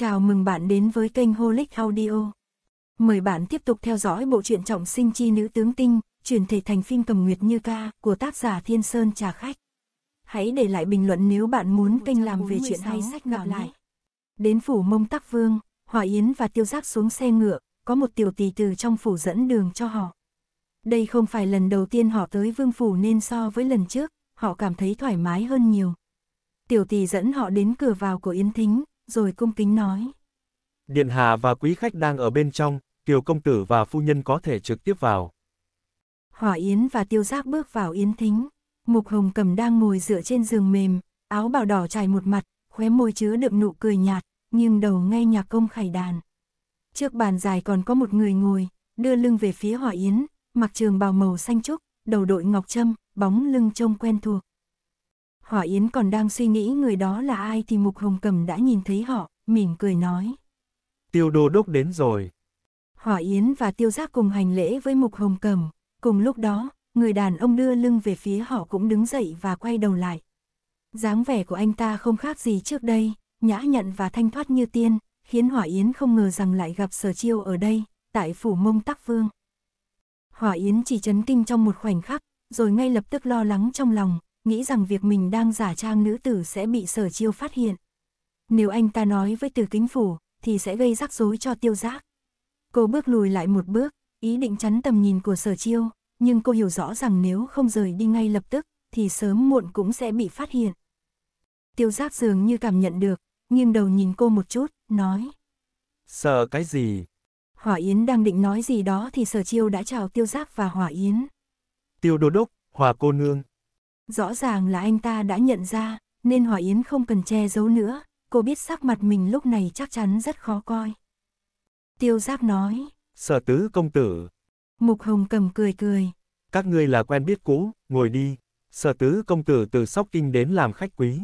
Chào mừng bạn đến với kênh Holic Audio. Mời bạn tiếp tục theo dõi bộ truyện trọng sinh chi nữ tướng tinh, chuyển thể thành phim cầm nguyệt như ca của tác giả Thiên Sơn Trà Khách. Hãy để lại bình luận nếu bạn muốn kênh làm về chuyện hay sách gặp lại. Đến phủ mông tắc vương, Hòa Yến và Tiêu Giác xuống xe ngựa, có một tiểu tỳ từ trong phủ dẫn đường cho họ. Đây không phải lần đầu tiên họ tới vương phủ nên so với lần trước, họ cảm thấy thoải mái hơn nhiều. Tiểu tỳ dẫn họ đến cửa vào của Yến Thính, rồi cung kính nói. Điện hạ và quý khách đang ở bên trong, Kiều công tử và phu nhân có thể trực tiếp vào. Hỏa Yến và Tiêu Giác bước vào yến thính, Mục Hồng Cầm đang ngồi dựa trên giường mềm, áo bào đỏ trải một mặt, khóe môi chứa đựng nụ cười nhạt, nghiêng đầu nghe nhạc công khải đàn. Trước bàn dài còn có một người ngồi, đưa lưng về phía Hỏa Yến, mặc trường bào màu xanh trúc, đầu đội ngọc trâm, bóng lưng trông quen thuộc. Hỏa Yến còn đang suy nghĩ người đó là ai thì Mục Hồng Cầm đã nhìn thấy họ, mỉm cười nói. Tiêu đô đốc đến rồi. Hỏa Yến và Tiêu Giác cùng hành lễ với Mục Hồng Cầm. Cùng lúc đó, người đàn ông đưa lưng về phía họ cũng đứng dậy và quay đầu lại. dáng vẻ của anh ta không khác gì trước đây, nhã nhặn và thanh thoát như tiên, khiến Hỏa Yến không ngờ rằng lại gặp Sở Chiêu ở đây, tại phủ mông tắc vương. Hỏa Yến chỉ chấn kinh trong một khoảnh khắc, rồi ngay lập tức lo lắng trong lòng, nghĩ rằng việc mình đang giả trang nữ tử sẽ bị sở chiêu phát hiện. Nếu anh ta nói với từ kính phủ, thì sẽ gây rắc rối cho tiêu giác. Cô bước lùi lại một bước, ý định chắn tầm nhìn của sở chiêu, nhưng cô hiểu rõ rằng nếu không rời đi ngay lập tức, thì sớm muộn cũng sẽ bị phát hiện. Tiêu giác dường như cảm nhận được, nghiêng đầu nhìn cô một chút, nói. Sợ cái gì? Hỏa Yến đang định nói gì đó thì sở chiêu đã chào tiêu giác và Hỏa Yến. Tiêu đô đốc, Hòa cô nương. Rõ ràng là anh ta đã nhận ra, nên Hòa Yến không cần che giấu nữa, cô biết sắc mặt mình lúc này chắc chắn rất khó coi. Tiêu Giác nói. Sở tứ công tử. Mục Hồng cầm cười cười. Các ngươi là quen biết cũ, ngồi đi. Sở tứ công tử từ Sóc Kinh đến làm khách quý.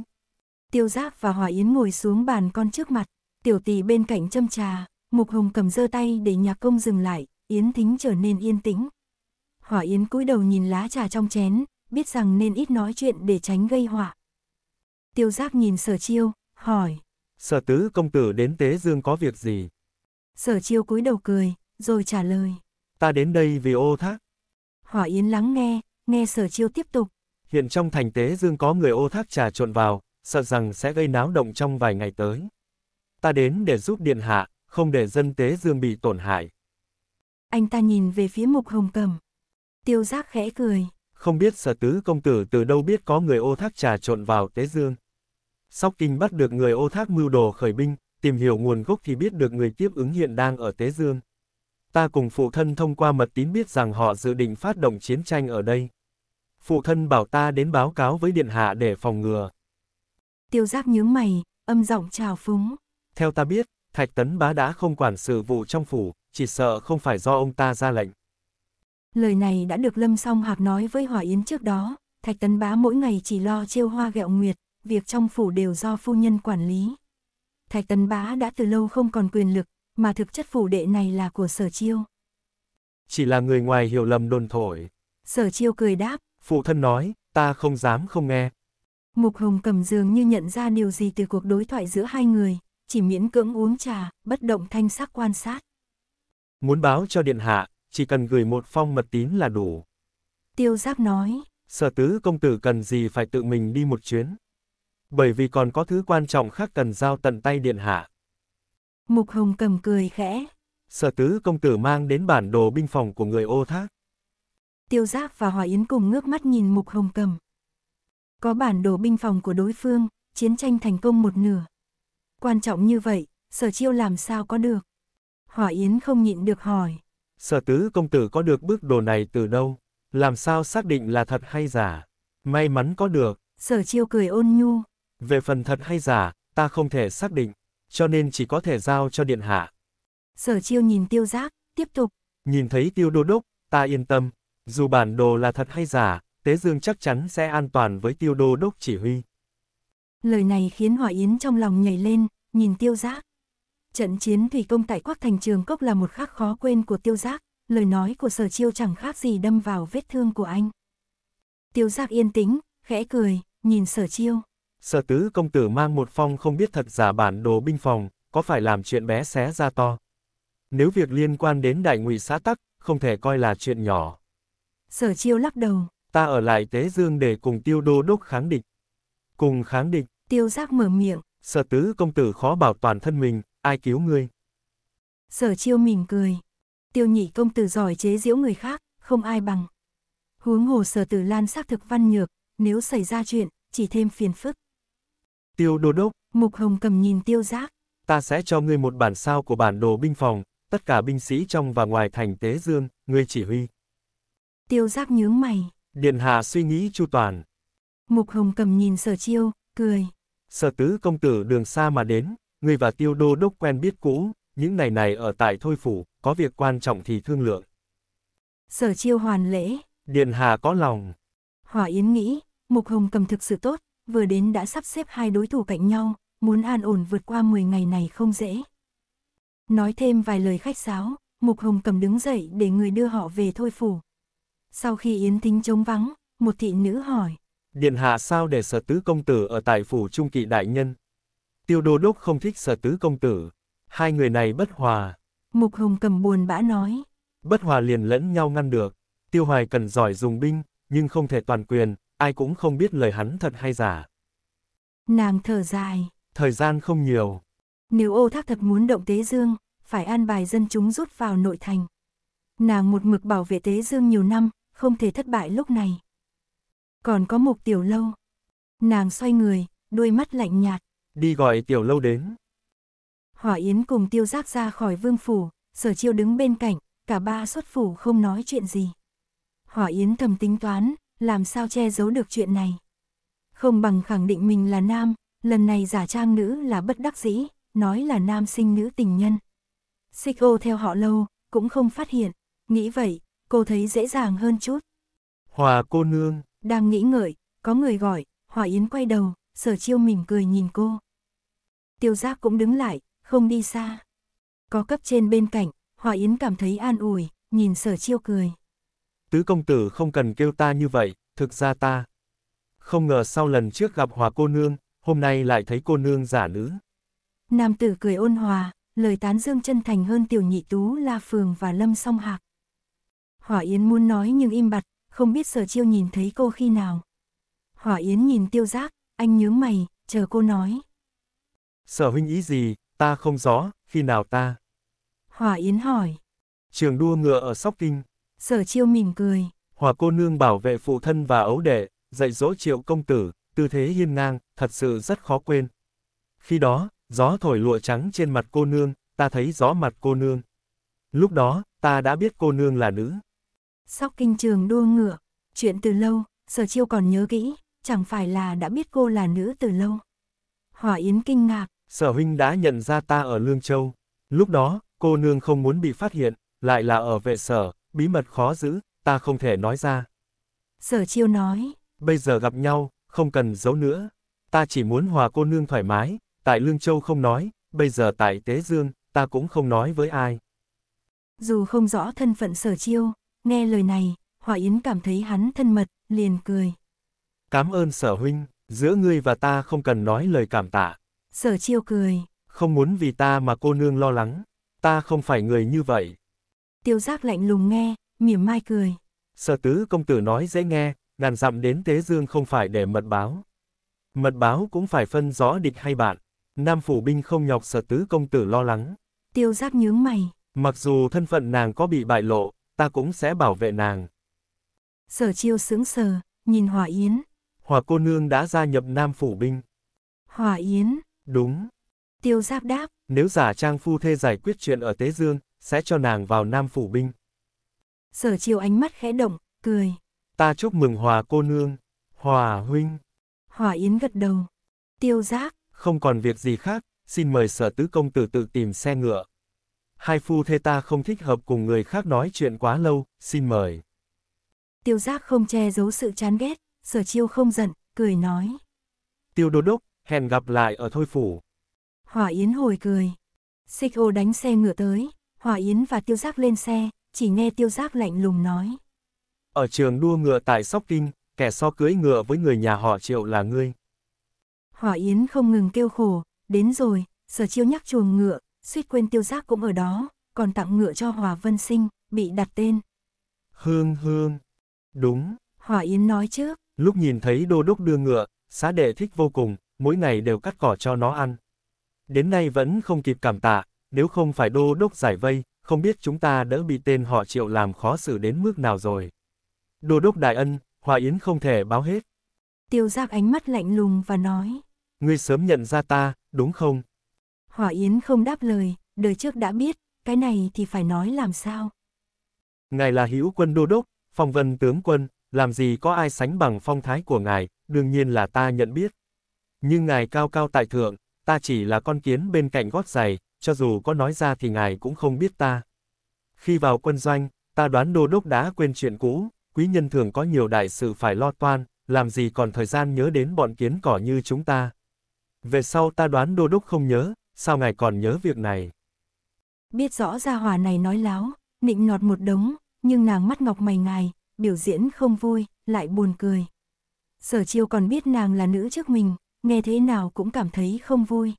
Tiêu Giác và Hòa Yến ngồi xuống bàn con trước mặt, tiểu tỷ bên cạnh châm trà, Mục Hồng cầm giơ tay để nhạc công dừng lại, Yến Thính trở nên yên tĩnh. Hòa Yến cúi đầu nhìn lá trà trong chén, biết rằng nên ít nói chuyện để tránh gây họa. Tiêu giác nhìn sở chiêu, hỏi. Sở tứ công tử đến Tế Dương có việc gì? Sở chiêu cúi đầu cười, rồi trả lời. Ta đến đây vì ô thác. Hỏa Yến lắng nghe, nghe sở chiêu tiếp tục. Hiện trong thành Tế Dương có người ô thác trà trộn vào, sợ rằng sẽ gây náo động trong vài ngày tới. Ta đến để giúp Điện Hạ, không để dân Tế Dương bị tổn hại. Anh ta nhìn về phía mục hồng cầm. Tiêu giác khẽ cười không biết sở tứ công tử từ đâu biết có người ô thác trà trộn vào Tế Dương. Sóc Kinh bắt được người ô thác mưu đồ khởi binh, tìm hiểu nguồn gốc thì biết được người tiếp ứng hiện đang ở Tế Dương. Ta cùng phụ thân thông qua mật tín biết rằng họ dự định phát động chiến tranh ở đây. Phụ thân bảo ta đến báo cáo với Điện Hạ để phòng ngừa. Tiêu giác nhướng mày, âm giọng chào phúng. Theo ta biết, Thạch Tấn Bá đã không quản sự vụ trong phủ, chỉ sợ không phải do ông ta ra lệnh. Lời này đã được Lâm Song Hạc nói với Hòa Yến trước đó, Thạch Tấn Bá mỗi ngày chỉ lo trêu hoa gẹo nguyệt, việc trong phủ đều do phu nhân quản lý. Thạch Tấn Bá đã từ lâu không còn quyền lực, mà thực chất phủ đệ này là của Sở Chiêu. Chỉ là người ngoài hiểu lầm đồn thổi. Sở Chiêu cười đáp. Phụ thân nói, ta không dám không nghe. Mục Hồng cầm dường như nhận ra điều gì từ cuộc đối thoại giữa hai người, chỉ miễn cưỡng uống trà, bất động thanh sắc quan sát. Muốn báo cho điện hạ, chỉ cần gửi một phong mật tín là đủ. Tiêu giáp nói. Sở tứ công tử cần gì phải tự mình đi một chuyến. Bởi vì còn có thứ quan trọng khác cần giao tận tay điện hạ. Mục hồng cầm cười khẽ. Sở tứ công tử mang đến bản đồ binh phòng của người ô thác. Tiêu giáp và Hòa Yến cùng ngước mắt nhìn mục hồng cầm. Có bản đồ binh phòng của đối phương, chiến tranh thành công một nửa. Quan trọng như vậy, sở chiêu làm sao có được? Hỏa Yến không nhịn được hỏi. Sở tứ công tử có được bức đồ này từ đâu? Làm sao xác định là thật hay giả? May mắn có được. Sở chiêu cười ôn nhu. Về phần thật hay giả, ta không thể xác định, cho nên chỉ có thể giao cho điện hạ. Sở chiêu nhìn tiêu giác, tiếp tục. Nhìn thấy tiêu đô đốc, ta yên tâm, dù bản đồ là thật hay giả, Tế Dương chắc chắn sẽ an toàn với tiêu đô đốc chỉ huy. Lời này khiến Hỏa Yến trong lòng nhảy lên, nhìn tiêu giác. Trận chiến thủy công tại Quắc Thành Trường Cốc là một khắc khó quên của tiêu giác, lời nói của sở chiêu chẳng khác gì đâm vào vết thương của anh. Tiêu giác yên tĩnh, khẽ cười, nhìn sở chiêu. Sở tứ công tử mang một phong không biết thật giả bản đồ binh phòng, có phải làm chuyện bé xé ra to. Nếu việc liên quan đến đại ngụy xã tắc, không thể coi là chuyện nhỏ. Sở chiêu lắc đầu. Ta ở lại Tế Dương để cùng tiêu đô đốc kháng địch. Cùng kháng địch. Tiêu giác mở miệng. Sở tứ công tử khó bảo toàn thân mình, ai cứu ngươi? Sở chiêu mỉm cười. Tiêu nhị công tử giỏi chế giễu người khác, không ai bằng. Huống hồ sở tử lan xác thực văn nhược, nếu xảy ra chuyện, chỉ thêm phiền phức. Tiêu đô đốc. Mục hồng cầm nhìn tiêu giác. Ta sẽ cho ngươi một bản sao của bản đồ binh phòng, tất cả binh sĩ trong và ngoài thành Tế Dương, ngươi chỉ huy. Tiêu giác nhướng mày. Điện hạ suy nghĩ chu toàn. Mục hồng cầm nhìn sở chiêu, cười. Sở tứ công tử đường xa mà đến, người và tiêu đô đốc quen biết cũ, những ngày này ở tại thôi phủ, có việc quan trọng thì thương lượng. Sở chiêu hoàn lễ. Điện hà có lòng. Hỏa Yến nghĩ, Mục Hồng cầm thực sự tốt, vừa đến đã sắp xếp hai đối thủ cạnh nhau, muốn an ổn vượt qua 10 ngày này không dễ. Nói thêm vài lời khách sáo, Mục Hồng cầm đứng dậy để người đưa họ về thôi phủ. Sau khi Yến Thính trống vắng, một thị nữ hỏi. Điện hạ sao để sở tứ công tử ở tại phủ trung kỵ đại nhân, tiêu đô đốc không thích sở tứ công tử. Hai người này bất hòa. Mục Hồng cầm buồn bã nói. Bất hòa liền lẫn nhau ngăn được. Tiêu Hoài cần giỏi dùng binh, nhưng không thể toàn quyền, ai cũng không biết lời hắn thật hay giả. Nàng thở dài. Thời gian không nhiều. Nếu ô thác thật muốn động Tế Dương, phải an bài dân chúng rút vào nội thành. Nàng một mực bảo vệ Tế Dương nhiều năm, không thể thất bại lúc này. Còn có mục tiểu lâu. Nàng xoay người, đôi mắt lạnh nhạt đi gọi tiểu lâu đến. Hỏa Yến cùng tiêu giác ra khỏi vương phủ, sở chiêu đứng bên cạnh, cả ba xuất phủ không nói chuyện gì. Hỏa Yến thầm tính toán, làm sao che giấu được chuyện này. Không bằng khẳng định mình là nam, lần này giả trang nữ là bất đắc dĩ, nói là nam sinh nữ tình nhân. Xích ô theo họ lâu, cũng không phát hiện, nghĩ vậy, cô thấy dễ dàng hơn chút. Hòa cô nương. Đang nghĩ ngợi, có người gọi, Hòa Yến quay đầu, sở chiêu mỉm cười nhìn cô tiêu giác cũng đứng lại, không đi xa. Có cấp trên bên cạnh, Hòa Yến cảm thấy an ủi, nhìn sở chiêu cười. Tứ công tử không cần kêu ta như vậy, thực ra ta. Không ngờ sau lần trước gặp hòa cô nương, hôm nay lại thấy cô nương giả nữ. Nam tử cười ôn hòa, lời tán dương chân thành hơn tiểu nhị tú La Phường và Lâm Song Hạc. Hỏa Yến muốn nói nhưng im bặt, không biết sở chiêu nhìn thấy cô khi nào. Hỏa Yến nhìn tiêu giác, anh nhớ mày, chờ cô nói. Sở huynh ý gì, ta không rõ, khi nào ta? hòa Yến hỏi. Trường đua ngựa ở Sóc Kinh. Sở chiêu mỉm cười. Hòa cô nương bảo vệ phụ thân và ấu đệ, dạy dỗ triệu công tử, tư thế hiên ngang, thật sự rất khó quên. Khi đó, gió thổi lụa trắng trên mặt cô nương, ta thấy gió mặt cô nương. Lúc đó, ta đã biết cô nương là nữ. Sóc kinh trường đua ngựa, chuyện từ lâu, sở chiêu còn nhớ kỹ, chẳng phải là đã biết cô là nữ từ lâu. hòa Yến kinh ngạc, Sở huynh đã nhận ra ta ở Lương Châu. Lúc đó, cô nương không muốn bị phát hiện, lại là ở vệ sở, bí mật khó giữ, ta không thể nói ra. Sở chiêu nói. Bây giờ gặp nhau, không cần giấu nữa. Ta chỉ muốn hòa cô nương thoải mái, tại Lương Châu không nói, bây giờ tại Tế Dương, ta cũng không nói với ai. Dù không rõ thân phận sở chiêu, nghe lời này, Hòa Yến cảm thấy hắn thân mật, liền cười. Cảm ơn sở huynh, giữa ngươi và ta không cần nói lời cảm tạ. Sở chiêu cười. Không muốn vì ta mà cô nương lo lắng, ta không phải người như vậy. Tiêu giác lạnh lùng nghe, mỉa mai cười. Sở tứ công tử nói dễ nghe, ngàn dặm đến Tế Dương không phải để mật báo. Mật báo cũng phải phân rõ địch hay bạn. Nam phủ binh không nhọc sở tứ công tử lo lắng. Tiêu giác nhướng mày. Mặc dù thân phận nàng có bị bại lộ, ta cũng sẽ bảo vệ nàng. Sở chiêu sững sờ, nhìn Hòa Yến. Hòa cô nương đã gia nhập Nam phủ binh. Hòa Yến, Đúng. Tiêu Giáp đáp. Nếu giả trang phu thê giải quyết chuyện ở Tế Dương, sẽ cho nàng vào Nam Phủ Binh. Sở chiều ánh mắt khẽ động, cười. Ta chúc mừng Hòa cô nương, Hòa huynh. Hòa Yến gật đầu. Tiêu giác Không còn việc gì khác, xin mời sở tứ công tử tự tìm xe ngựa. Hai phu thê ta không thích hợp cùng người khác nói chuyện quá lâu, xin mời. Tiêu giác không che giấu sự chán ghét, sở chiêu không giận, cười nói. Tiêu đô đốc, hẹn gặp lại ở Thôi Phủ. Hỏa Yến hồi cười. Xích ô đánh xe ngựa tới, Hỏa Yến và Tiêu Giác lên xe, chỉ nghe Tiêu Giác lạnh lùng nói. Ở trường đua ngựa tại Sóc Kinh, kẻ so cưới ngựa với người nhà họ triệu là ngươi. Hỏa Yến không ngừng kêu khổ, đến rồi, sở chiêu nhắc chuồng ngựa, suýt quên Tiêu Giác cũng ở đó, còn tặng ngựa cho Hòa Vân Sinh, bị đặt tên. Hương hương, đúng. Hỏa Yến nói trước. Lúc nhìn thấy đô đốc đưa ngựa, xá đệ thích vô cùng, mỗi ngày đều cắt cỏ cho nó ăn. Đến nay vẫn không kịp cảm tạ, nếu không phải đô đốc giải vây, không biết chúng ta đỡ bị tên họ triệu làm khó xử đến mức nào rồi. Đô đốc đại ân, Hòa Yến không thể báo hết. Tiêu giác ánh mắt lạnh lùng và nói. Ngươi sớm nhận ra ta, đúng không? Hòa Yến không đáp lời, đời trước đã biết, cái này thì phải nói làm sao? Ngài là hữu quân đô đốc, phong vân tướng quân, làm gì có ai sánh bằng phong thái của ngài, đương nhiên là ta nhận biết. Nhưng ngài cao cao tại thượng, ta chỉ là con kiến bên cạnh gót giày, cho dù có nói ra thì ngài cũng không biết ta. Khi vào quân doanh, ta đoán đô đốc đã quên chuyện cũ, quý nhân thường có nhiều đại sự phải lo toan, làm gì còn thời gian nhớ đến bọn kiến cỏ như chúng ta. Về sau ta đoán đô đốc không nhớ, sao ngài còn nhớ việc này? Biết rõ gia hòa này nói láo, nịnh nọt một đống, nhưng nàng mắt ngọc mày ngài, biểu diễn không vui, lại buồn cười. Sở chiêu còn biết nàng là nữ trước mình, nghe thế nào cũng cảm thấy không vui.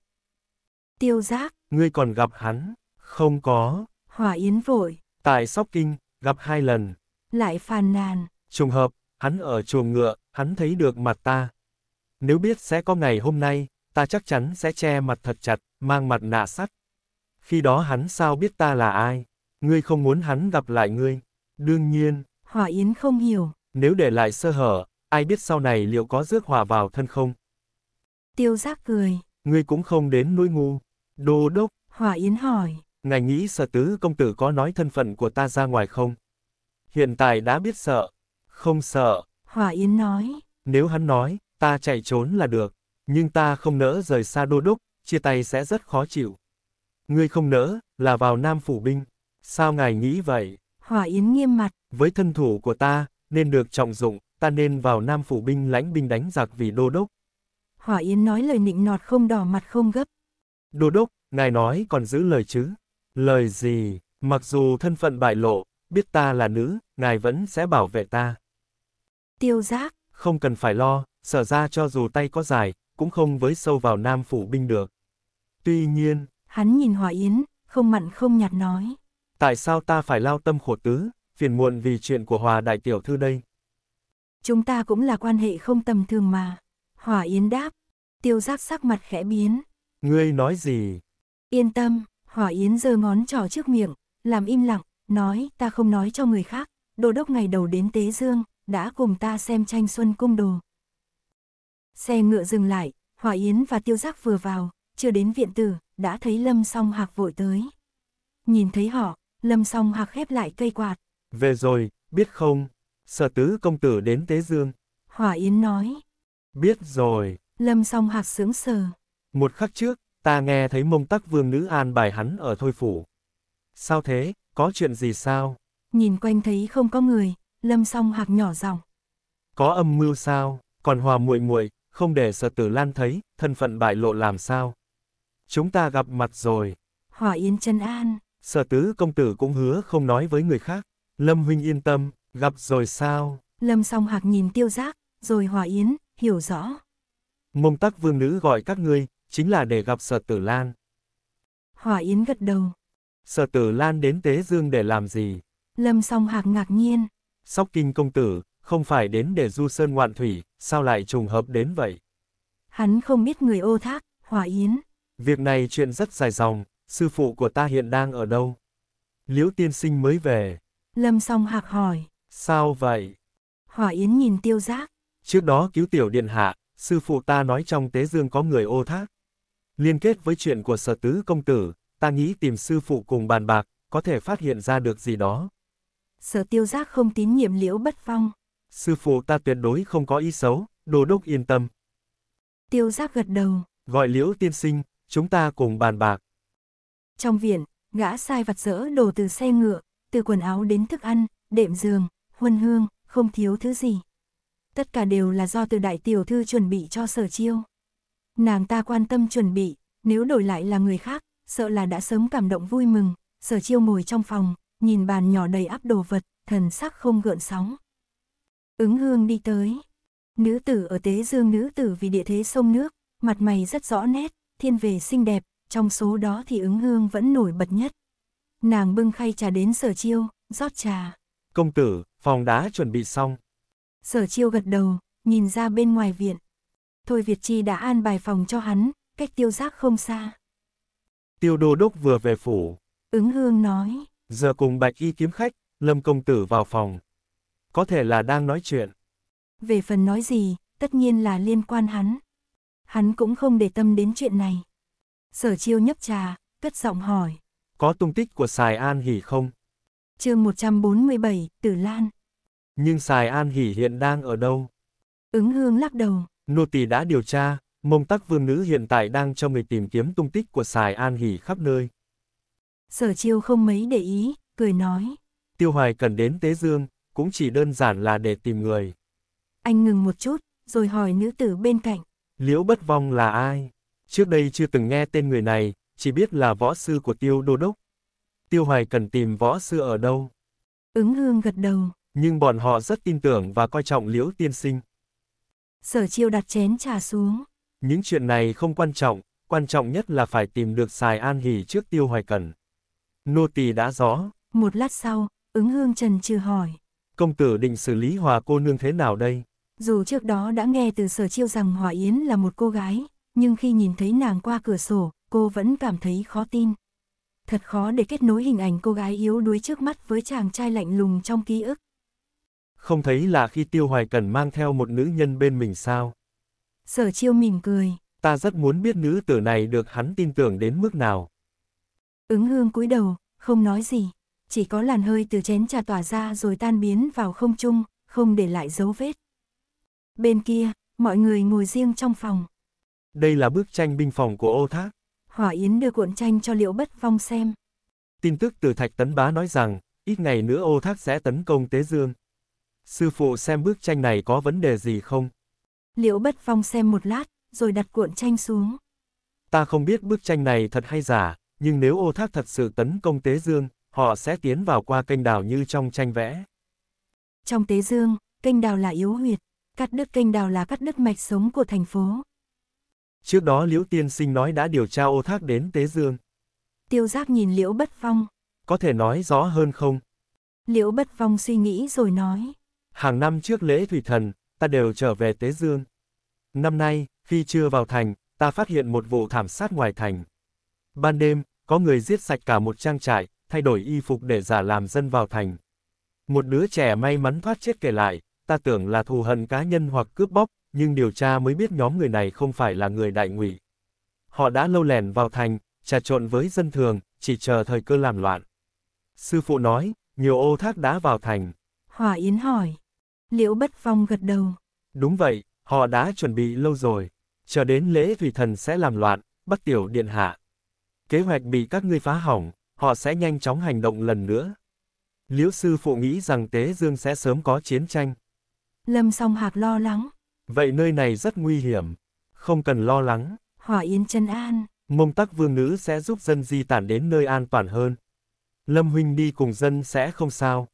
Tiêu giác. Ngươi còn gặp hắn? Không có. Hỏa Yến vội. Tại Sóc Kinh, gặp hai lần. Lại phàn nàn. Trùng hợp, hắn ở chuồng ngựa, hắn thấy được mặt ta. Nếu biết sẽ có ngày hôm nay, ta chắc chắn sẽ che mặt thật chặt, mang mặt nạ sắt. Khi đó hắn sao biết ta là ai? Ngươi không muốn hắn gặp lại ngươi. Đương nhiên. Hỏa Yến không hiểu. Nếu để lại sơ hở, ai biết sau này liệu có rước hòa vào thân không? tiêu giác cười. Ngươi cũng không đến nỗi ngu. Đô đốc. Hỏa Yến hỏi. Ngài nghĩ sở tứ công tử có nói thân phận của ta ra ngoài không? Hiện tại đã biết sợ. Không sợ. Hỏa Yến nói. Nếu hắn nói, ta chạy trốn là được. Nhưng ta không nỡ rời xa đô đốc, chia tay sẽ rất khó chịu. Ngươi không nỡ, là vào Nam Phủ Binh. Sao ngài nghĩ vậy? Hỏa Yến nghiêm mặt. Với thân thủ của ta, nên được trọng dụng, ta nên vào Nam Phủ Binh lãnh binh đánh giặc vì đô đốc. Hỏa Yến nói lời nịnh nọt không đỏ mặt không gấp. Đô đốc, ngài nói còn giữ lời chứ? Lời gì? Mặc dù thân phận bại lộ, biết ta là nữ, ngài vẫn sẽ bảo vệ ta. Tiêu giác. Không cần phải lo, sở ra cho dù tay có dài, cũng không với sâu vào nam phủ binh được. Tuy nhiên. Hắn nhìn Hòa Yến, không mặn không nhạt nói. Tại sao ta phải lao tâm khổ tứ, phiền muộn vì chuyện của Hòa Đại Tiểu Thư đây? Chúng ta cũng là quan hệ không tầm thường mà. Hỏa Yến đáp. Tiêu giác sắc mặt khẽ biến. Ngươi nói gì? Yên tâm, Hỏa Yến giơ ngón trỏ trước miệng, làm im lặng, nói ta không nói cho người khác. Đồ đốc ngày đầu đến Tế Dương, đã cùng ta xem tranh xuân cung đồ. Xe ngựa dừng lại, Hỏa Yến và Tiêu Giác vừa vào, chưa đến viện tử, đã thấy Lâm Song Hạc vội tới. Nhìn thấy họ, Lâm Song Hạc khép lại cây quạt. Về rồi, biết không, sở tứ công tử đến Tế Dương. Hỏa Yến nói, Biết rồi. Lâm song hạc sướng sờ. Một khắc trước, ta nghe thấy mông tắc vương nữ an bài hắn ở thôi phủ. Sao thế, có chuyện gì sao? Nhìn quanh thấy không có người, lâm song hạc nhỏ giọng. Có âm mưu sao, còn hòa muội muội không để sợ tử lan thấy, thân phận bại lộ làm sao? Chúng ta gặp mặt rồi. Hòa yên chân an. Sở tứ công tử cũng hứa không nói với người khác. Lâm huynh yên tâm, gặp rồi sao? Lâm song hạc nhìn tiêu giác, rồi hòa yến, hiểu rõ. Mông tắc vương nữ gọi các ngươi, chính là để gặp sở tử Lan. Hỏa Yến gật đầu. Sở tử Lan đến Tế Dương để làm gì? Lâm song hạc ngạc nhiên. Sóc kinh công tử, không phải đến để du sơn ngoạn thủy, sao lại trùng hợp đến vậy? Hắn không biết người ô thác, Hỏa Yến. Việc này chuyện rất dài dòng, sư phụ của ta hiện đang ở đâu? Liễu tiên sinh mới về. Lâm song hạc hỏi. Sao vậy? Hỏa Yến nhìn tiêu giác. Trước đó cứu tiểu điện hạ, sư phụ ta nói trong tế dương có người ô thác. Liên kết với chuyện của sở tứ công tử, ta nghĩ tìm sư phụ cùng bàn bạc, có thể phát hiện ra được gì đó. Sở tiêu giác không tín nhiệm liễu bất phong. Sư phụ ta tuyệt đối không có ý xấu, đồ đốc yên tâm. Tiêu giác gật đầu. Gọi liễu tiên sinh, chúng ta cùng bàn bạc. Trong viện, gã sai vặt dỡ đồ từ xe ngựa, từ quần áo đến thức ăn, đệm giường, huân hương, không thiếu thứ gì tất cả đều là do từ đại tiểu thư chuẩn bị cho sở chiêu. Nàng ta quan tâm chuẩn bị, nếu đổi lại là người khác, sợ là đã sớm cảm động vui mừng, sở chiêu ngồi trong phòng, nhìn bàn nhỏ đầy áp đồ vật, thần sắc không gợn sóng. Ứng hương đi tới, nữ tử ở tế dương nữ tử vì địa thế sông nước, mặt mày rất rõ nét, thiên về xinh đẹp, trong số đó thì ứng hương vẫn nổi bật nhất. Nàng bưng khay trà đến sở chiêu, rót trà. Công tử, phòng đá chuẩn bị xong. Sở chiêu gật đầu, nhìn ra bên ngoài viện. Thôi Việt Chi đã an bài phòng cho hắn, cách tiêu giác không xa. Tiêu đô đốc vừa về phủ. Ứng hương nói. Giờ cùng bạch y kiếm khách, lâm công tử vào phòng. Có thể là đang nói chuyện. Về phần nói gì, tất nhiên là liên quan hắn. Hắn cũng không để tâm đến chuyện này. Sở chiêu nhấp trà, cất giọng hỏi. Có tung tích của Sài An hỉ không? mươi 147, Tử Lan. Nhưng Sài An Hỷ hiện đang ở đâu? Ứng hương lắc đầu. Nô tỳ đã điều tra, mông tắc vương nữ hiện tại đang cho người tìm kiếm tung tích của Sài An Hỷ khắp nơi. Sở chiêu không mấy để ý, cười nói. Tiêu hoài cần đến Tế Dương, cũng chỉ đơn giản là để tìm người. Anh ngừng một chút, rồi hỏi nữ tử bên cạnh. Liễu bất vong là ai? Trước đây chưa từng nghe tên người này, chỉ biết là võ sư của tiêu đô đốc. Tiêu hoài cần tìm võ sư ở đâu? Ứng hương gật đầu nhưng bọn họ rất tin tưởng và coi trọng Liễu tiên sinh. Sở chiêu đặt chén trà xuống. Những chuyện này không quan trọng, quan trọng nhất là phải tìm được xài an hỉ trước tiêu hoài cần. Nô tỳ đã rõ. Một lát sau, ứng hương trần trừ hỏi. Công tử định xử lý hòa cô nương thế nào đây? Dù trước đó đã nghe từ sở chiêu rằng Hòa Yến là một cô gái, nhưng khi nhìn thấy nàng qua cửa sổ, cô vẫn cảm thấy khó tin. Thật khó để kết nối hình ảnh cô gái yếu đuối trước mắt với chàng trai lạnh lùng trong ký ức không thấy là khi Tiêu Hoài Cần mang theo một nữ nhân bên mình sao? Sở chiêu mỉm cười. Ta rất muốn biết nữ tử này được hắn tin tưởng đến mức nào. Ứng hương cúi đầu, không nói gì. Chỉ có làn hơi từ chén trà tỏa ra rồi tan biến vào không trung, không để lại dấu vết. Bên kia, mọi người ngồi riêng trong phòng. Đây là bức tranh binh phòng của ô thác. Hỏa Yến đưa cuộn tranh cho Liễu Bất Vong xem. Tin tức từ Thạch Tấn Bá nói rằng, ít ngày nữa ô thác sẽ tấn công Tế Dương, Sư phụ xem bức tranh này có vấn đề gì không? Liễu Bất Phong xem một lát, rồi đặt cuộn tranh xuống. Ta không biết bức tranh này thật hay giả, nhưng nếu ô thác thật sự tấn công Tế Dương, họ sẽ tiến vào qua kênh đào như trong tranh vẽ. Trong Tế Dương, kênh đào là yếu huyệt, cắt đứt kênh đào là cắt đứt mạch sống của thành phố. Trước đó Liễu Tiên Sinh nói đã điều tra ô thác đến Tế Dương. Tiêu Giác nhìn Liễu Bất Phong. Có thể nói rõ hơn không? Liễu Bất Phong suy nghĩ rồi nói. Hàng năm trước lễ Thủy Thần, ta đều trở về Tế Dương. Năm nay, khi chưa vào thành, ta phát hiện một vụ thảm sát ngoài thành. Ban đêm, có người giết sạch cả một trang trại, thay đổi y phục để giả làm dân vào thành. Một đứa trẻ may mắn thoát chết kể lại, ta tưởng là thù hận cá nhân hoặc cướp bóc, nhưng điều tra mới biết nhóm người này không phải là người đại ngụy. Họ đã lâu lẻn vào thành, trà trộn với dân thường, chỉ chờ thời cơ làm loạn. Sư phụ nói, nhiều ô thác đã vào thành. Hòa Yến hỏi, Liễu Bất Phong gật đầu. Đúng vậy, họ đã chuẩn bị lâu rồi. Chờ đến lễ vì thần sẽ làm loạn, bắt tiểu điện hạ. Kế hoạch bị các ngươi phá hỏng, họ sẽ nhanh chóng hành động lần nữa. Liễu sư phụ nghĩ rằng Tế Dương sẽ sớm có chiến tranh. Lâm song hạc lo lắng. Vậy nơi này rất nguy hiểm. Không cần lo lắng. Hỏa Yến chân An. Mông tắc vương nữ sẽ giúp dân di tản đến nơi an toàn hơn. Lâm huynh đi cùng dân sẽ không sao.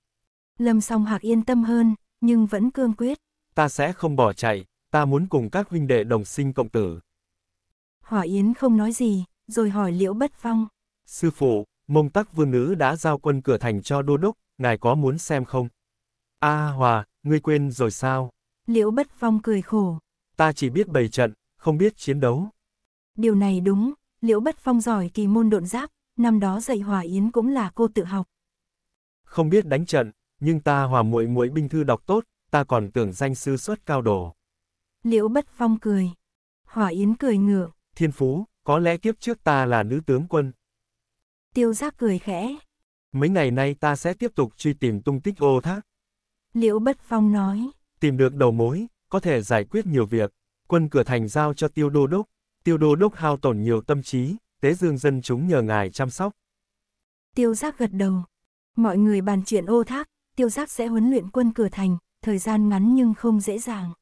Lâm song hạc yên tâm hơn nhưng vẫn cương quyết. Ta sẽ không bỏ chạy, ta muốn cùng các huynh đệ đồng sinh cộng tử. Hỏa Yến không nói gì, rồi hỏi Liễu Bất Phong. Sư phụ, mông tắc vương nữ đã giao quân cửa thành cho đô đốc, ngài có muốn xem không? A à, Hòa, ngươi quên rồi sao? Liễu Bất Phong cười khổ. Ta chỉ biết bày trận, không biết chiến đấu. Điều này đúng, Liễu Bất Phong giỏi kỳ môn độn giáp, năm đó dạy Hòa Yến cũng là cô tự học. Không biết đánh trận, nhưng ta hòa muội muội binh thư đọc tốt, ta còn tưởng danh sư xuất cao đồ. Liễu Bất Phong cười. Hỏa Yến cười ngượng. Thiên Phú, có lẽ kiếp trước ta là nữ tướng quân. Tiêu Giác cười khẽ. Mấy ngày nay ta sẽ tiếp tục truy tìm tung tích ô thác. Liễu Bất Phong nói. Tìm được đầu mối, có thể giải quyết nhiều việc. Quân cửa thành giao cho tiêu đô đốc. Tiêu đô đốc hao tổn nhiều tâm trí, tế dương dân chúng nhờ ngài chăm sóc. Tiêu Giác gật đầu. Mọi người bàn chuyện ô thác, tiêu giác sẽ huấn luyện quân cửa thành, thời gian ngắn nhưng không dễ dàng.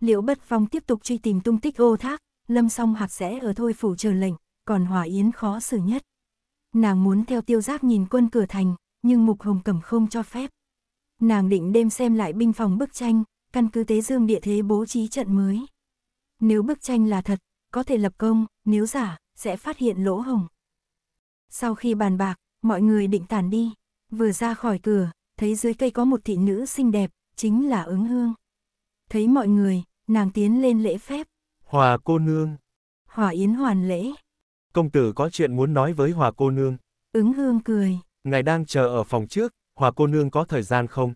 Liễu Bất Phong tiếp tục truy tìm tung tích ô thác, Lâm Song Hạc sẽ ở thôi phủ chờ lệnh, còn Hỏa Yến khó xử nhất. Nàng muốn theo tiêu giác nhìn quân cửa thành, nhưng Mục Hồng Cẩm không cho phép. Nàng định đêm xem lại binh phòng bức tranh, căn cứ tế dương địa thế bố trí trận mới. Nếu bức tranh là thật, có thể lập công, nếu giả, sẽ phát hiện lỗ hồng. Sau khi bàn bạc, mọi người định tản đi, vừa ra khỏi cửa, thấy dưới cây có một thị nữ xinh đẹp, chính là ứng hương. Thấy mọi người, nàng tiến lên lễ phép. Hòa cô nương. Hòa yến hoàn lễ. Công tử có chuyện muốn nói với hòa cô nương. Ứng hương cười. Ngài đang chờ ở phòng trước, hòa cô nương có thời gian không?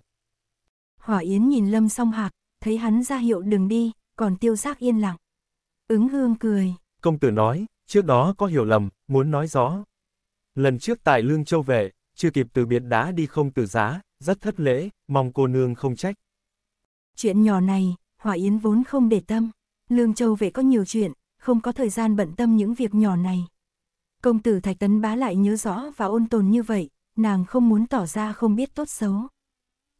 Hòa yến nhìn lâm song hạc, thấy hắn ra hiệu đừng đi, còn tiêu giác yên lặng. Ứng hương cười. Công tử nói, trước đó có hiểu lầm, muốn nói rõ. Lần trước tại Lương Châu về, chưa kịp từ biệt đã đi không từ giá, rất thất lễ, mong cô nương không trách. Chuyện nhỏ này, Hòa Yến vốn không để tâm. Lương Châu về có nhiều chuyện, không có thời gian bận tâm những việc nhỏ này. Công tử Thạch Tấn Bá lại nhớ rõ và ôn tồn như vậy, nàng không muốn tỏ ra không biết tốt xấu.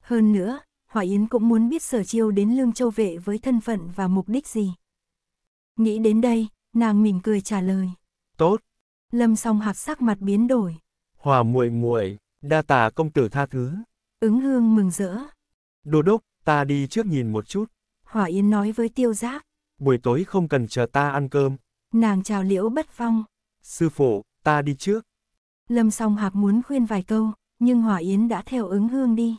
Hơn nữa, Hòa Yến cũng muốn biết sở chiêu đến Lương Châu Vệ với thân phận và mục đích gì. Nghĩ đến đây, nàng mỉm cười trả lời. Tốt. Lâm song hạc sắc mặt biến đổi. Hòa muội muội đa tà công tử tha thứ. Ứng hương mừng rỡ. Đô đốc, ta đi trước nhìn một chút. Hỏa Yến nói với tiêu giác. Buổi tối không cần chờ ta ăn cơm. Nàng chào liễu bất phong. Sư phụ, ta đi trước. Lâm song hạc muốn khuyên vài câu, nhưng Hỏa Yến đã theo ứng hương đi.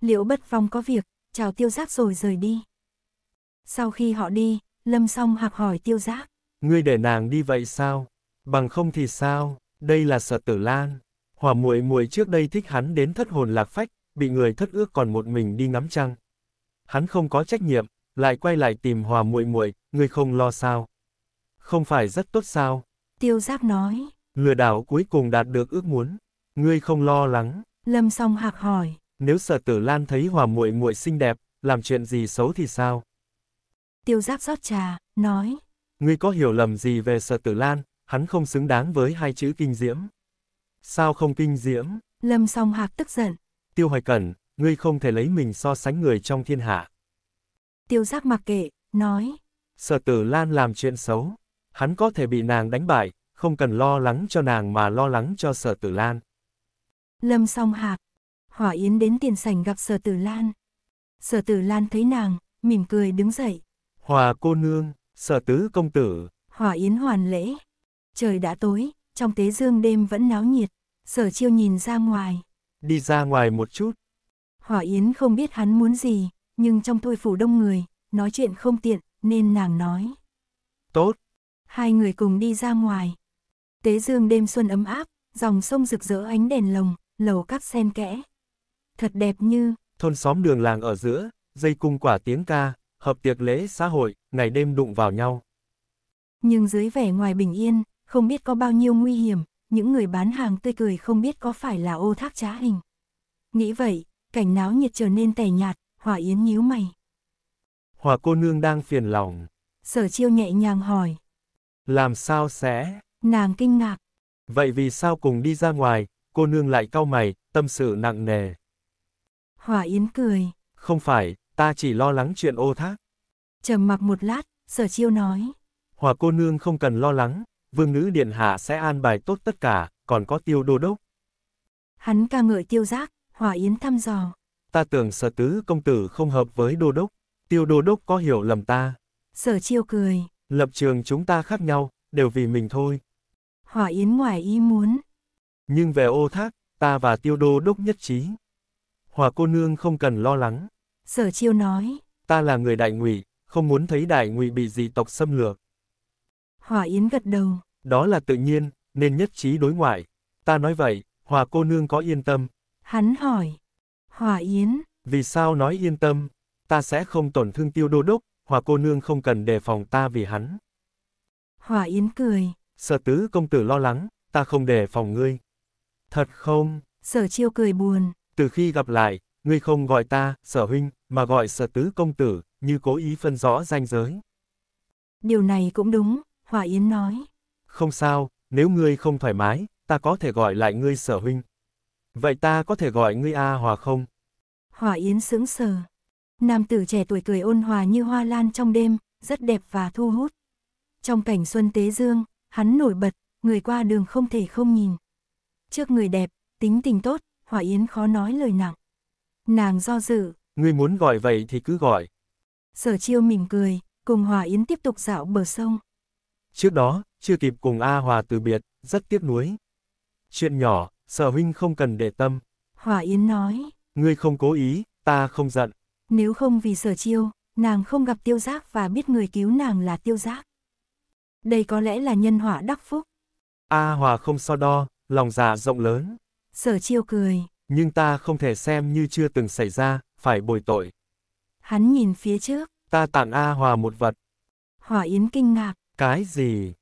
Liễu bất phong có việc, chào tiêu giác rồi rời đi. Sau khi họ đi, Lâm song hạc hỏi tiêu giác. Ngươi để nàng đi vậy sao? Bằng không thì sao? Đây là sở tử lan. Hỏa muội muội trước đây thích hắn đến thất hồn lạc phách, bị người thất ước còn một mình đi ngắm trăng. Hắn không có trách nhiệm, lại quay lại tìm hòa muội muội, người không lo sao? Không phải rất tốt sao? Tiêu Giáp nói. Lừa đảo cuối cùng đạt được ước muốn, ngươi không lo lắng. Lâm Song Hạc hỏi. Nếu Sở Tử Lan thấy hòa muội muội xinh đẹp, làm chuyện gì xấu thì sao? Tiêu Giáp rót trà, nói. Ngươi có hiểu lầm gì về Sở Tử Lan, hắn không xứng đáng với hai chữ kinh diễm. Sao không kinh diễm? Lâm Song Hạc tức giận, Tiêu Hoài Cẩn, ngươi không thể lấy mình so sánh người trong thiên hạ. Tiêu giác mặc kệ, nói. Sở tử Lan làm chuyện xấu. Hắn có thể bị nàng đánh bại, không cần lo lắng cho nàng mà lo lắng cho sở tử Lan. Lâm song hạc. Hỏa Yến đến tiền sảnh gặp sở tử Lan. Sở tử Lan thấy nàng, mỉm cười đứng dậy. Hòa cô nương, sở tứ công tử. Hỏa Yến hoàn lễ. Trời đã tối, trong tế dương đêm vẫn náo nhiệt. Sở chiêu nhìn ra ngoài, đi ra ngoài một chút. Hỏa Yến không biết hắn muốn gì, nhưng trong thôi phủ đông người, nói chuyện không tiện, nên nàng nói. Tốt. Hai người cùng đi ra ngoài. Tế dương đêm xuân ấm áp, dòng sông rực rỡ ánh đèn lồng, lầu các sen kẽ. Thật đẹp như... Thôn xóm đường làng ở giữa, dây cung quả tiếng ca, hợp tiệc lễ xã hội, ngày đêm đụng vào nhau. Nhưng dưới vẻ ngoài bình yên, không biết có bao nhiêu nguy hiểm, những người bán hàng tươi cười không biết có phải là ô thác trá hình. Nghĩ vậy, cảnh náo nhiệt trở nên tẻ nhạt, Hòa Yến nhíu mày. Hòa cô nương đang phiền lòng. Sở chiêu nhẹ nhàng hỏi. Làm sao sẽ? Nàng kinh ngạc. Vậy vì sao cùng đi ra ngoài, cô nương lại cau mày, tâm sự nặng nề. Hòa Yến cười. Không phải, ta chỉ lo lắng chuyện ô thác. Trầm mặc một lát, sở chiêu nói. Hòa cô nương không cần lo lắng, Vương nữ Điện Hạ sẽ an bài tốt tất cả, còn có tiêu đô đốc. Hắn ca ngợi tiêu giác, hỏa yến thăm dò. Ta tưởng sở tứ công tử không hợp với đô đốc, tiêu đô đốc có hiểu lầm ta. Sở chiêu cười. Lập trường chúng ta khác nhau, đều vì mình thôi. Hỏa yến ngoài ý muốn. Nhưng về ô thác, ta và tiêu đô đốc nhất trí. Hòa cô nương không cần lo lắng. Sở chiêu nói. Ta là người đại ngụy, không muốn thấy đại ngụy bị dị tộc xâm lược. Hòa Yến gật đầu. Đó là tự nhiên, nên nhất trí đối ngoại. Ta nói vậy, Hòa cô nương có yên tâm. Hắn hỏi. Hòa Yến. Vì sao nói yên tâm? Ta sẽ không tổn thương tiêu đô đốc, Hòa cô nương không cần đề phòng ta vì hắn. Hòa Yến cười. Sở tứ công tử lo lắng, ta không đề phòng ngươi. Thật không? Sở chiêu cười buồn. Từ khi gặp lại, ngươi không gọi ta, sở huynh, mà gọi sở tứ công tử, như cố ý phân rõ ranh giới. Điều này cũng đúng, Hòa Yến nói. Không sao, nếu ngươi không thoải mái, ta có thể gọi lại ngươi sở huynh. Vậy ta có thể gọi ngươi A Hòa không? Hòa Yến sững sờ. Nam tử trẻ tuổi cười ôn hòa như hoa lan trong đêm, rất đẹp và thu hút. Trong cảnh xuân tế dương, hắn nổi bật, người qua đường không thể không nhìn. Trước người đẹp, tính tình tốt, Hòa Yến khó nói lời nặng. Nàng do dự. Ngươi muốn gọi vậy thì cứ gọi. Sở chiêu mỉm cười, cùng Hòa Yến tiếp tục dạo bờ sông. Trước đó, chưa kịp cùng A Hòa từ biệt, rất tiếc nuối. Chuyện nhỏ, sở huynh không cần để tâm. Hòa Yến nói. Ngươi không cố ý, ta không giận. Nếu không vì sở chiêu, nàng không gặp tiêu giác và biết người cứu nàng là tiêu giác. Đây có lẽ là nhân họa đắc phúc. A Hòa không so đo, lòng dạ rộng lớn. Sở chiêu cười. Nhưng ta không thể xem như chưa từng xảy ra, phải bồi tội. Hắn nhìn phía trước. Ta tặng A Hòa một vật. Hòa Yến kinh ngạc. Cái gì?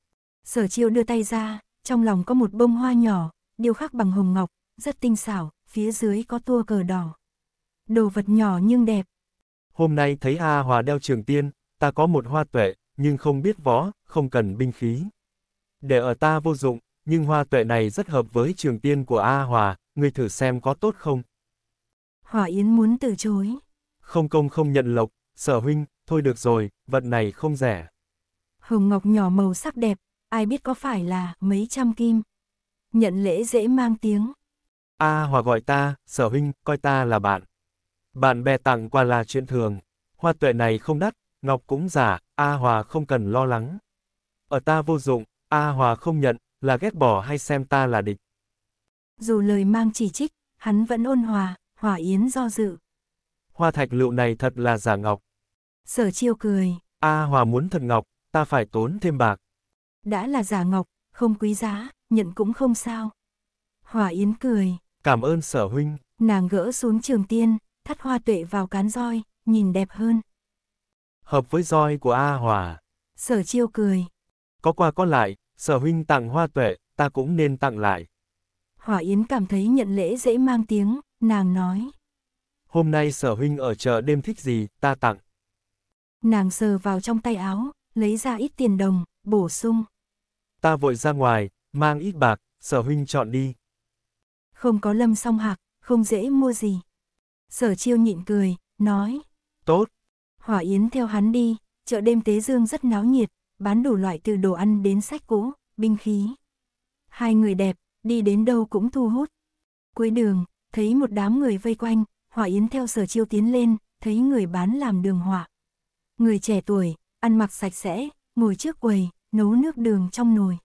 Sở chiêu đưa tay ra, trong lòng có một bông hoa nhỏ, điêu khắc bằng hồng ngọc, rất tinh xảo, phía dưới có tua cờ đỏ. Đồ vật nhỏ nhưng đẹp. Hôm nay thấy A Hòa đeo trường tiên, ta có một hoa tuệ, nhưng không biết võ, không cần binh khí. Để ở ta vô dụng, nhưng hoa tuệ này rất hợp với trường tiên của A Hòa, ngươi thử xem có tốt không? Hòa Yến muốn từ chối. Không công không nhận lộc, sở huynh, thôi được rồi, vật này không rẻ hồng ngọc nhỏ màu sắc đẹp, ai biết có phải là mấy trăm kim. Nhận lễ dễ mang tiếng. A à, Hòa gọi ta, sở huynh, coi ta là bạn. Bạn bè tặng quà là chuyện thường. Hoa tuệ này không đắt, ngọc cũng giả, A à, Hòa không cần lo lắng. Ở ta vô dụng, A à, Hòa không nhận, là ghét bỏ hay xem ta là địch. Dù lời mang chỉ trích, hắn vẫn ôn hòa, hòa yến do dự. Hoa thạch lựu này thật là giả ngọc. Sở chiêu cười. A Hòa muốn thật ngọc, ta phải tốn thêm bạc. Đã là giả ngọc, không quý giá, nhận cũng không sao. Hòa Yến cười. Cảm ơn sở huynh. Nàng gỡ xuống trường tiên, thắt hoa tuệ vào cán roi, nhìn đẹp hơn. Hợp với roi của A Hòa. Sở chiêu cười. Có qua có lại, sở huynh tặng hoa tuệ, ta cũng nên tặng lại. Hòa Yến cảm thấy nhận lễ dễ mang tiếng, nàng nói. Hôm nay sở huynh ở chợ đêm thích gì, ta tặng. Nàng sờ vào trong tay áo, lấy ra ít tiền đồng, bổ sung. Ta vội ra ngoài, mang ít bạc, sở huynh chọn đi. Không có lâm song hạc, không dễ mua gì. Sở chiêu nhịn cười, nói. Tốt. Hỏa Yến theo hắn đi, chợ đêm Tế Dương rất náo nhiệt, bán đủ loại từ đồ ăn đến sách cũ, binh khí. Hai người đẹp, đi đến đâu cũng thu hút. Cuối đường, thấy một đám người vây quanh, Hỏa Yến theo sở chiêu tiến lên, thấy người bán làm đường hỏa. Người trẻ tuổi, ăn mặc sạch sẽ, ngồi trước quầy, nấu nước đường trong nồi.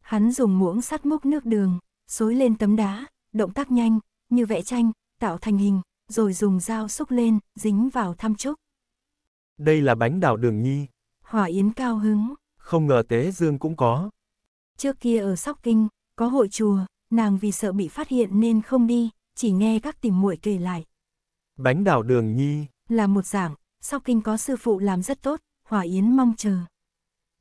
Hắn dùng muỗng sắt múc nước đường, xối lên tấm đá, động tác nhanh, như vẽ tranh, tạo thành hình, rồi dùng dao xúc lên, dính vào thăm trúc. Đây là bánh đảo đường nhi. Hỏa Yến cao hứng. Không ngờ Tế Dương cũng có. Trước kia ở Sóc Kinh, có hội chùa, nàng vì sợ bị phát hiện nên không đi, chỉ nghe các tìm muội kể lại. Bánh đảo đường nhi. Là một giảng, Sóc Kinh có sư phụ làm rất tốt, Hòa Yến mong chờ.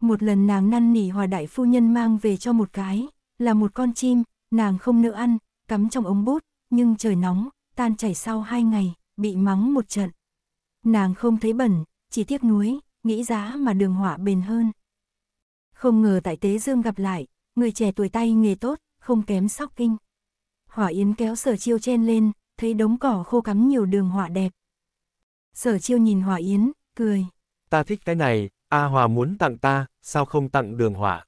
Một lần nàng năn nỉ Hòa Đại Phu Nhân mang về cho một cái, là một con chim, nàng không nỡ ăn, cắm trong ống bút, nhưng trời nóng, tan chảy sau hai ngày, bị mắng một trận. Nàng không thấy bẩn, chỉ tiếc nuối, nghĩ giá mà đường hỏa bền hơn. Không ngờ tại Tế Dương gặp lại, người trẻ tuổi tay nghề tốt, không kém sóc kinh. Hỏa Yến kéo sở chiêu chen lên, thấy đống cỏ khô cắm nhiều đường hỏa đẹp. Sở chiêu nhìn Hỏa Yến, cười ta thích cái này, A Hòa muốn tặng ta, sao không tặng đường hỏa?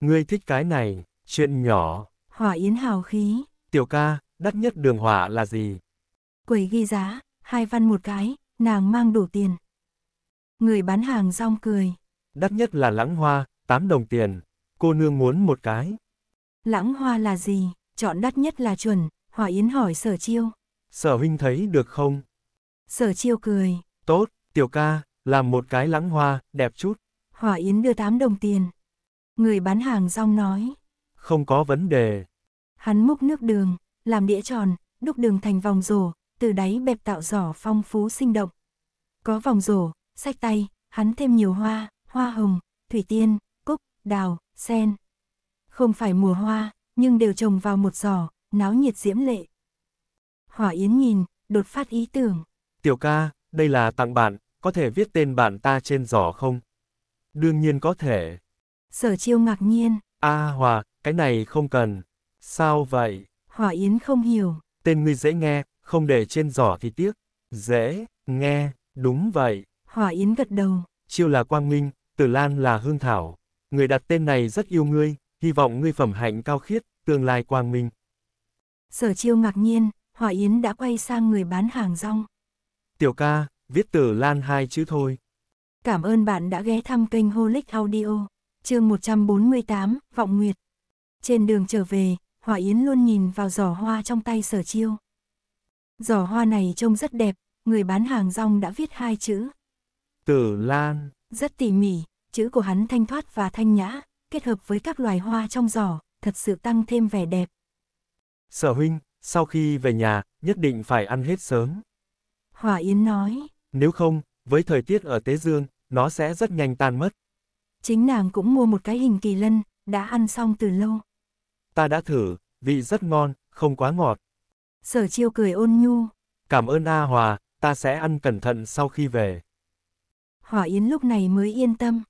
Ngươi thích cái này, chuyện nhỏ. hòa yến hào khí. Tiểu ca, đắt nhất đường hỏa là gì? Quầy ghi giá, hai văn một cái, nàng mang đủ tiền. Người bán hàng rong cười. Đắt nhất là lãng hoa, 8 đồng tiền. Cô nương muốn một cái. Lãng hoa là gì? Chọn đắt nhất là chuẩn, Hòa Yến hỏi sở chiêu. Sở huynh thấy được không? Sở chiêu cười. Tốt, tiểu ca, làm một cái lắng hoa, đẹp chút. Hỏa Yến đưa 8 đồng tiền. Người bán hàng rong nói. Không có vấn đề. Hắn múc nước đường, làm đĩa tròn, đúc đường thành vòng rổ, từ đáy bẹp tạo giỏ phong phú sinh động. Có vòng rổ, sách tay, hắn thêm nhiều hoa, hoa hồng, thủy tiên, cúc, đào, sen. Không phải mùa hoa, nhưng đều trồng vào một giỏ, náo nhiệt diễm lệ. Hỏa Yến nhìn, đột phát ý tưởng. Tiểu ca, đây là tặng bạn, có thể viết tên bạn ta trên giỏ không? Đương nhiên có thể. Sở chiêu ngạc nhiên. A à, Hòa, cái này không cần. Sao vậy? Hòa Yến không hiểu. Tên ngươi dễ nghe, không để trên giỏ thì tiếc. Dễ, nghe, đúng vậy. Hòa Yến gật đầu. Chiêu là Quang Minh, Tử Lan là Hương Thảo. Người đặt tên này rất yêu ngươi, hy vọng ngươi phẩm hạnh cao khiết, tương lai Quang Minh. Sở chiêu ngạc nhiên, Hòa Yến đã quay sang người bán hàng rong. Tiểu ca, viết từ Lan hai chữ thôi. Cảm ơn bạn đã ghé thăm kênh Holic Audio, chương 148, Vọng Nguyệt. Trên đường trở về, Hòa Yến luôn nhìn vào giỏ hoa trong tay sở chiêu. Giỏ hoa này trông rất đẹp, người bán hàng rong đã viết hai chữ. Tử Lan. Rất tỉ mỉ, chữ của hắn thanh thoát và thanh nhã, kết hợp với các loài hoa trong giỏ, thật sự tăng thêm vẻ đẹp. Sở huynh, sau khi về nhà, nhất định phải ăn hết sớm. Hòa Yến nói. Nếu không, với thời tiết ở Tế Dương, nó sẽ rất nhanh tan mất. Chính nàng cũng mua một cái hình kỳ lân, đã ăn xong từ lâu. Ta đã thử, vị rất ngon, không quá ngọt. Sở chiêu cười ôn nhu. Cảm ơn A Hòa, ta sẽ ăn cẩn thận sau khi về. Hỏa Yến lúc này mới yên tâm.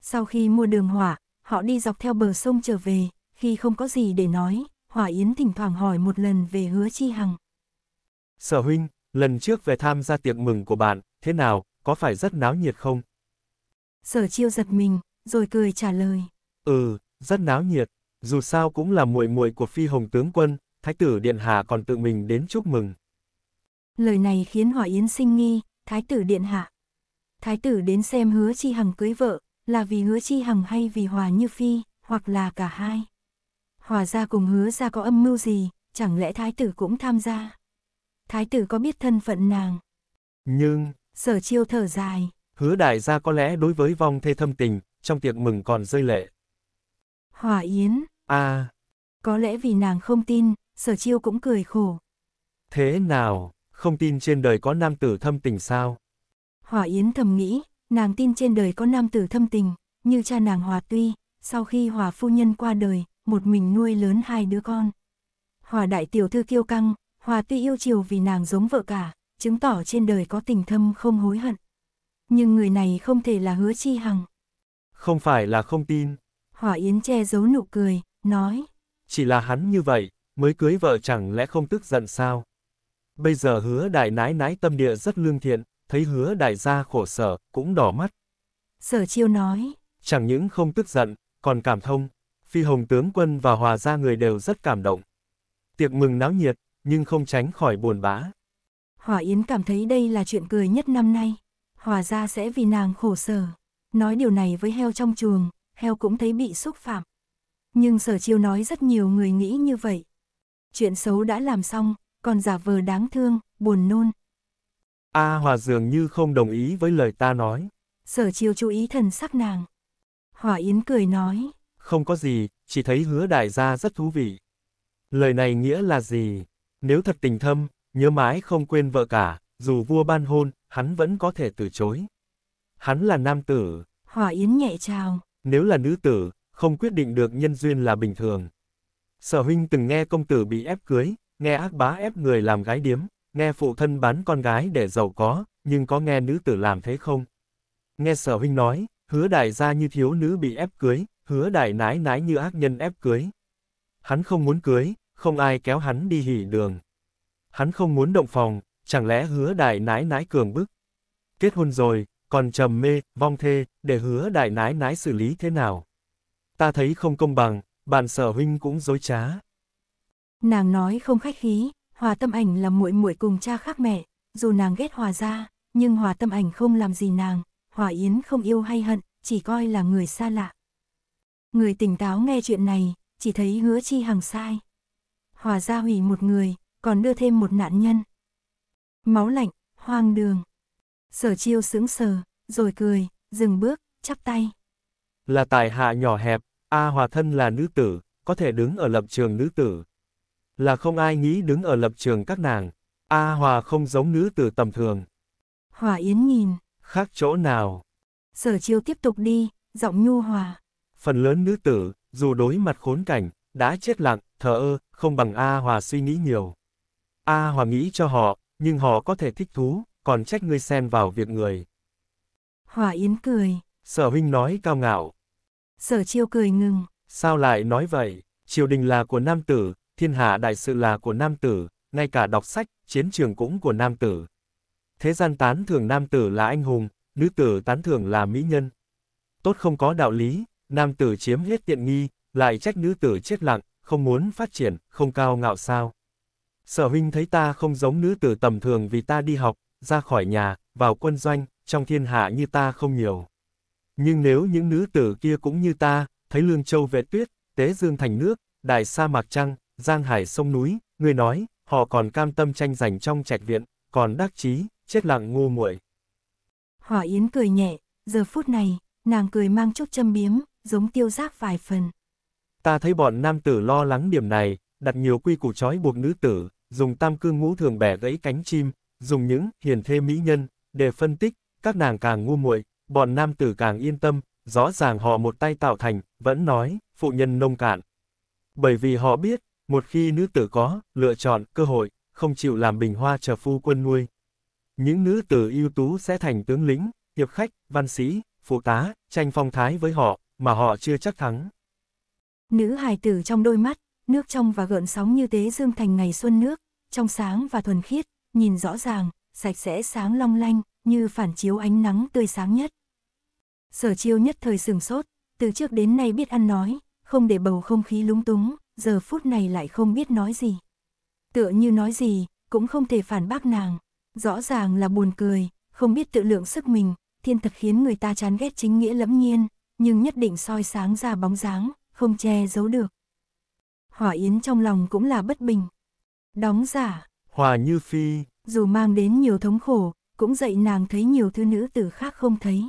Sau khi mua đường hỏa, họ đi dọc theo bờ sông trở về, khi không có gì để nói, Hỏa Yến thỉnh thoảng hỏi một lần về hứa chi hằng. Sở huynh, lần trước về tham gia tiệc mừng của bạn, thế nào, có phải rất náo nhiệt không? Sở chiêu giật mình, rồi cười trả lời. Ừ, rất náo nhiệt, dù sao cũng là muội muội của phi hồng tướng quân, thái tử điện hạ còn tự mình đến chúc mừng. Lời này khiến Hỏa Yến sinh nghi, thái tử điện hạ. Thái tử đến xem hứa chi hằng cưới vợ, là vì hứa chi hằng hay vì hòa như phi, hoặc là cả hai. Hòa ra cùng hứa ra có âm mưu gì, chẳng lẽ thái tử cũng tham gia? thái tử có biết thân phận nàng. Nhưng, sở chiêu thở dài. Hứa đại gia có lẽ đối với vong thê thâm tình, trong tiệc mừng còn rơi lệ. Hỏa Yến. À. Có lẽ vì nàng không tin, sở chiêu cũng cười khổ. Thế nào, không tin trên đời có nam tử thâm tình sao? Hỏa Yến thầm nghĩ, nàng tin trên đời có nam tử thâm tình, như cha nàng Hòa Tuy, sau khi Hòa phu nhân qua đời, một mình nuôi lớn hai đứa con. Hòa đại tiểu thư kiêu căng, Hòa tuy yêu chiều vì nàng giống vợ cả, chứng tỏ trên đời có tình thâm không hối hận. Nhưng người này không thể là hứa chi hằng. Không phải là không tin. Hỏa Yến che giấu nụ cười, nói. Chỉ là hắn như vậy, mới cưới vợ chẳng lẽ không tức giận sao? Bây giờ hứa đại nái nái tâm địa rất lương thiện, thấy hứa đại gia khổ sở, cũng đỏ mắt. Sở chiêu nói. Chẳng những không tức giận, còn cảm thông. Phi hồng tướng quân và hòa gia người đều rất cảm động. Tiệc mừng náo nhiệt, nhưng không tránh khỏi buồn bã. Hòa Yến cảm thấy đây là chuyện cười nhất năm nay. Hòa ra sẽ vì nàng khổ sở. Nói điều này với heo trong chuồng, heo cũng thấy bị xúc phạm. Nhưng sở chiêu nói rất nhiều người nghĩ như vậy. Chuyện xấu đã làm xong, còn giả vờ đáng thương, buồn nôn. A à, Hòa dường như không đồng ý với lời ta nói. Sở chiêu chú ý thần sắc nàng. Hòa Yến cười nói. Không có gì, chỉ thấy hứa đại gia rất thú vị. Lời này nghĩa là gì? Nếu thật tình thâm, nhớ mãi không quên vợ cả, dù vua ban hôn, hắn vẫn có thể từ chối. Hắn là nam tử. Hỏa Yến nhẹ chào. Nếu là nữ tử, không quyết định được nhân duyên là bình thường. Sở huynh từng nghe công tử bị ép cưới, nghe ác bá ép người làm gái điếm, nghe phụ thân bán con gái để giàu có, nhưng có nghe nữ tử làm thế không? Nghe sở huynh nói, hứa đại gia như thiếu nữ bị ép cưới, hứa đại nái nái như ác nhân ép cưới. Hắn không muốn cưới, không ai kéo hắn đi hỉ đường. Hắn không muốn động phòng, chẳng lẽ hứa đại nái nái cường bức. Kết hôn rồi, còn trầm mê, vong thê, để hứa đại nái nái xử lý thế nào. Ta thấy không công bằng, bạn sở huynh cũng dối trá. Nàng nói không khách khí, hòa tâm ảnh là muội muội cùng cha khác mẹ, dù nàng ghét hòa ra, nhưng hòa tâm ảnh không làm gì nàng, hòa yến không yêu hay hận, chỉ coi là người xa lạ. Người tỉnh táo nghe chuyện này, chỉ thấy hứa chi hằng sai. Hòa ra hủy một người, còn đưa thêm một nạn nhân. Máu lạnh, hoang đường. Sở chiêu sững sờ, rồi cười, dừng bước, chắp tay. Là tài hạ nhỏ hẹp, A Hòa thân là nữ tử, có thể đứng ở lập trường nữ tử. Là không ai nghĩ đứng ở lập trường các nàng. A Hòa không giống nữ tử tầm thường. Hòa Yến nhìn. Khác chỗ nào? Sở chiêu tiếp tục đi, giọng nhu hòa. Phần lớn nữ tử, dù đối mặt khốn cảnh, đã chết lặng, thờ ơ, không bằng A Hòa suy nghĩ nhiều. A Hòa nghĩ cho họ, nhưng họ có thể thích thú, còn trách ngươi xen vào việc người. Hòa Yến cười. Sở huynh nói cao ngạo. Sở chiêu cười ngừng. Sao lại nói vậy? Triều đình là của nam tử, thiên hạ đại sự là của nam tử, ngay cả đọc sách, chiến trường cũng của nam tử. Thế gian tán thưởng nam tử là anh hùng, nữ tử tán thưởng là mỹ nhân. Tốt không có đạo lý, nam tử chiếm hết tiện nghi, lại trách nữ tử chết lặng, không muốn phát triển, không cao ngạo sao. Sở huynh thấy ta không giống nữ tử tầm thường vì ta đi học, ra khỏi nhà, vào quân doanh, trong thiên hạ như ta không nhiều. Nhưng nếu những nữ tử kia cũng như ta, thấy lương châu vệ tuyết, tế dương thành nước, đại sa mạc trăng, giang hải sông núi, người nói, họ còn cam tâm tranh giành trong trạch viện, còn đắc chí, chết lặng ngu muội. Hỏa Yến cười nhẹ, giờ phút này, nàng cười mang chút châm biếm, giống tiêu giác vài phần. Ta thấy bọn nam tử lo lắng điểm này, đặt nhiều quy củ trói buộc nữ tử, dùng tam cương ngũ thường bẻ gãy cánh chim, dùng những hiền thê mỹ nhân để phân tích, các nàng càng ngu muội, bọn nam tử càng yên tâm, rõ ràng họ một tay tạo thành, vẫn nói, phụ nhân nông cạn. Bởi vì họ biết, một khi nữ tử có, lựa chọn, cơ hội, không chịu làm bình hoa chờ phu quân nuôi. Những nữ tử ưu tú sẽ thành tướng lĩnh, hiệp khách, văn sĩ, phụ tá, tranh phong thái với họ, mà họ chưa chắc thắng. Nữ hài tử trong đôi mắt, nước trong và gợn sóng như tế dương thành ngày xuân nước, trong sáng và thuần khiết, nhìn rõ ràng, sạch sẽ sáng long lanh, như phản chiếu ánh nắng tươi sáng nhất. Sở chiêu nhất thời sừng sốt, từ trước đến nay biết ăn nói, không để bầu không khí lúng túng, giờ phút này lại không biết nói gì. Tựa như nói gì, cũng không thể phản bác nàng, rõ ràng là buồn cười, không biết tự lượng sức mình, thiên thật khiến người ta chán ghét chính nghĩa lẫm nhiên, nhưng nhất định soi sáng ra bóng dáng, không che giấu được. Hỏa Yến trong lòng cũng là bất bình. Đóng giả. Hòa Như Phi. Dù mang đến nhiều thống khổ, cũng dạy nàng thấy nhiều thứ nữ tử khác không thấy.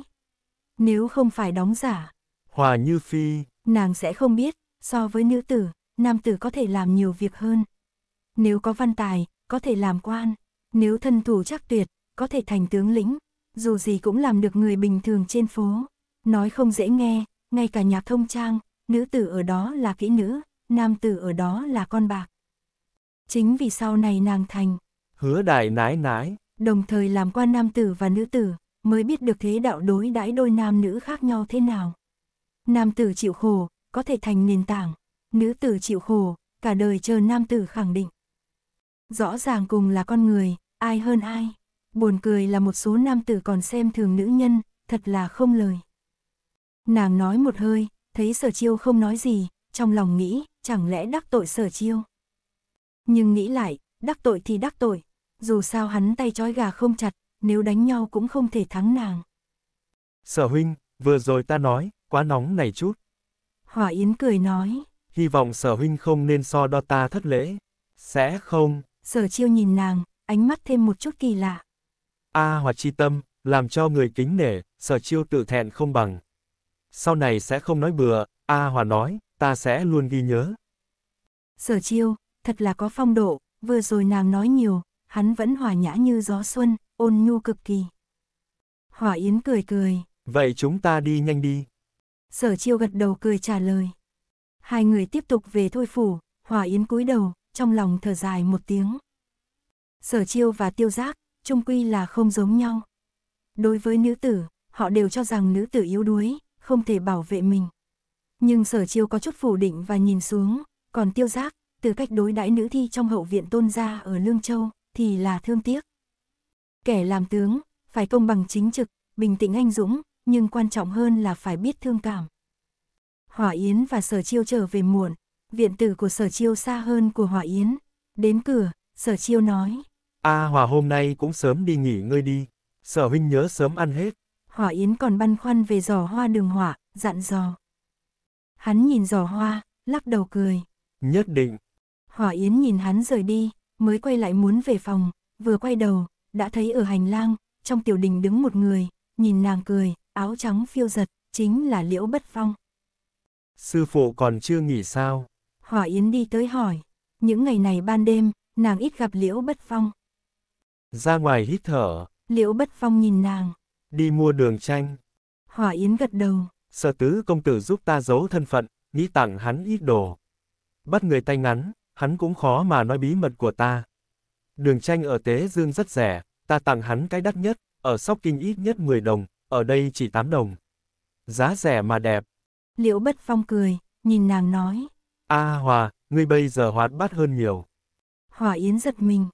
Nếu không phải đóng giả. Hòa Như Phi. Nàng sẽ không biết, so với nữ tử, nam tử có thể làm nhiều việc hơn. Nếu có văn tài, có thể làm quan. Nếu thân thủ chắc tuyệt, có thể thành tướng lĩnh. Dù gì cũng làm được người bình thường trên phố. Nói không dễ nghe, ngay cả nhạc thông trang, nữ tử ở đó là kỹ nữ, nam tử ở đó là con bạc. Chính vì sau này nàng thành hứa đại nái nái, đồng thời làm quan nam tử và nữ tử, mới biết được thế đạo đối đãi đôi nam nữ khác nhau thế nào. Nam tử chịu khổ, có thể thành nền tảng, nữ tử chịu khổ, cả đời chờ nam tử khẳng định. Rõ ràng cùng là con người, ai hơn ai. Buồn cười là một số nam tử còn xem thường nữ nhân, thật là không lời. Nàng nói một hơi, thấy sở chiêu không nói gì, trong lòng nghĩ, chẳng lẽ đắc tội sở chiêu. Nhưng nghĩ lại, đắc tội thì đắc tội, dù sao hắn tay trói gà không chặt, nếu đánh nhau cũng không thể thắng nàng. Sở huynh, vừa rồi ta nói, quá nóng này chút. Hỏa Yến cười nói. Hy vọng sở huynh không nên so đo ta thất lễ. Sẽ không. Sở chiêu nhìn nàng, ánh mắt thêm một chút kỳ lạ. A à, hoặc chi tâm, làm cho người kính nể, sở chiêu tự thẹn không bằng sau này sẽ không nói bừa, A Hòa nói, ta sẽ luôn ghi nhớ. Sở chiêu, thật là có phong độ, vừa rồi nàng nói nhiều, hắn vẫn hòa nhã như gió xuân, ôn nhu cực kỳ. Hòa Yến cười cười. Vậy chúng ta đi nhanh đi. Sở chiêu gật đầu cười trả lời. Hai người tiếp tục về thôi phủ, Hòa Yến cúi đầu, trong lòng thở dài một tiếng. Sở chiêu và tiêu giác, trung quy là không giống nhau. Đối với nữ tử, họ đều cho rằng nữ tử yếu đuối, không thể bảo vệ mình. Nhưng sở chiêu có chút phủ định và nhìn xuống, còn tiêu giác, từ cách đối đãi nữ thi trong hậu viện tôn gia ở Lương Châu, thì là thương tiếc. Kẻ làm tướng, phải công bằng chính trực, bình tĩnh anh dũng, nhưng quan trọng hơn là phải biết thương cảm. Hỏa Yến và Sở Chiêu trở về muộn, viện tử của Sở Chiêu xa hơn của Hỏa Yến. Đến cửa, Sở Chiêu nói. A à, Hòa hôm nay cũng sớm đi nghỉ ngơi đi, Sở Huynh nhớ sớm ăn hết. Hỏa Yến còn băn khoăn về giỏ hoa đường hỏa, dặn dò. Hắn nhìn giỏ hoa, lắc đầu cười. Nhất định. Hỏa Yến nhìn hắn rời đi, mới quay lại muốn về phòng, vừa quay đầu, đã thấy ở hành lang, trong tiểu đình đứng một người, nhìn nàng cười, áo trắng phiêu giật, chính là Liễu Bất Phong. Sư phụ còn chưa nghỉ sao? Hỏa Yến đi tới hỏi, những ngày này ban đêm, nàng ít gặp Liễu Bất Phong. Ra ngoài hít thở. Liễu Bất Phong nhìn nàng, đi mua đường tranh. Hỏa Yến gật đầu. Sở tứ công tử giúp ta giấu thân phận, nghĩ tặng hắn ít đồ. Bắt người tay ngắn, hắn cũng khó mà nói bí mật của ta. Đường tranh ở Tế Dương rất rẻ, ta tặng hắn cái đắt nhất, ở Sóc Kinh ít nhất 10 đồng, ở đây chỉ 8 đồng. Giá rẻ mà đẹp. Liễu Bất Phong cười, nhìn nàng nói. A à, Hòa, ngươi bây giờ hoạt bát hơn nhiều. Hòa Yến giật mình.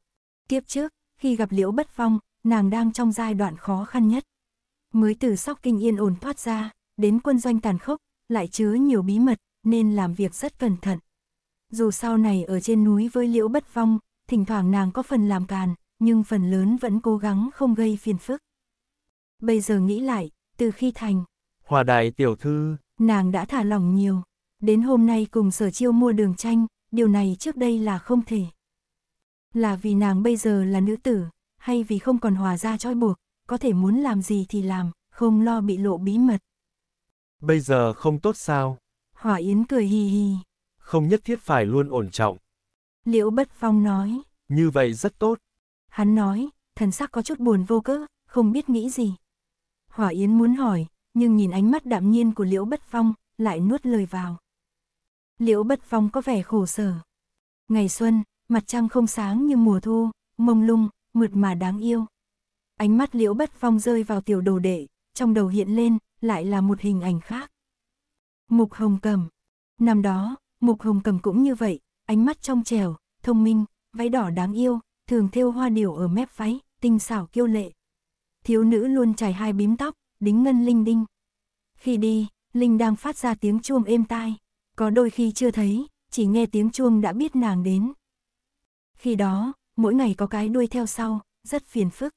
Kiếp trước, khi gặp Liễu Bất Phong, nàng đang trong giai đoạn khó khăn nhất mới từ sóc kinh yên ổn thoát ra, đến quân doanh tàn khốc, lại chứa nhiều bí mật, nên làm việc rất cẩn thận. Dù sau này ở trên núi với liễu bất vong, thỉnh thoảng nàng có phần làm càn, nhưng phần lớn vẫn cố gắng không gây phiền phức. Bây giờ nghĩ lại, từ khi thành Hòa đại tiểu thư, nàng đã thả lòng nhiều. Đến hôm nay cùng sở chiêu mua đường tranh, điều này trước đây là không thể. Là vì nàng bây giờ là nữ tử, hay vì không còn hòa ra trói buộc, có thể muốn làm gì thì làm, không lo bị lộ bí mật. Bây giờ không tốt sao? Hỏa Yến cười hi hi. Không nhất thiết phải luôn ổn trọng. Liễu Bất Phong nói. Như vậy rất tốt. Hắn nói, thần sắc có chút buồn vô cớ, không biết nghĩ gì. Hỏa Yến muốn hỏi, nhưng nhìn ánh mắt đạm nhiên của Liễu Bất Phong, lại nuốt lời vào. Liễu Bất Phong có vẻ khổ sở. Ngày xuân, mặt trăng không sáng như mùa thu, mông lung, mượt mà đáng yêu. Ánh mắt liễu bất phong rơi vào tiểu đồ đệ, trong đầu hiện lên, lại là một hình ảnh khác. Mục Hồng Cầm. Năm đó, Mục Hồng Cầm cũng như vậy, ánh mắt trong trèo, thông minh, váy đỏ đáng yêu, thường thêu hoa điều ở mép váy, tinh xảo kiêu lệ. Thiếu nữ luôn trải hai bím tóc, đính ngân linh đinh. Khi đi, Linh đang phát ra tiếng chuông êm tai, có đôi khi chưa thấy, chỉ nghe tiếng chuông đã biết nàng đến. Khi đó, mỗi ngày có cái đuôi theo sau, rất phiền phức.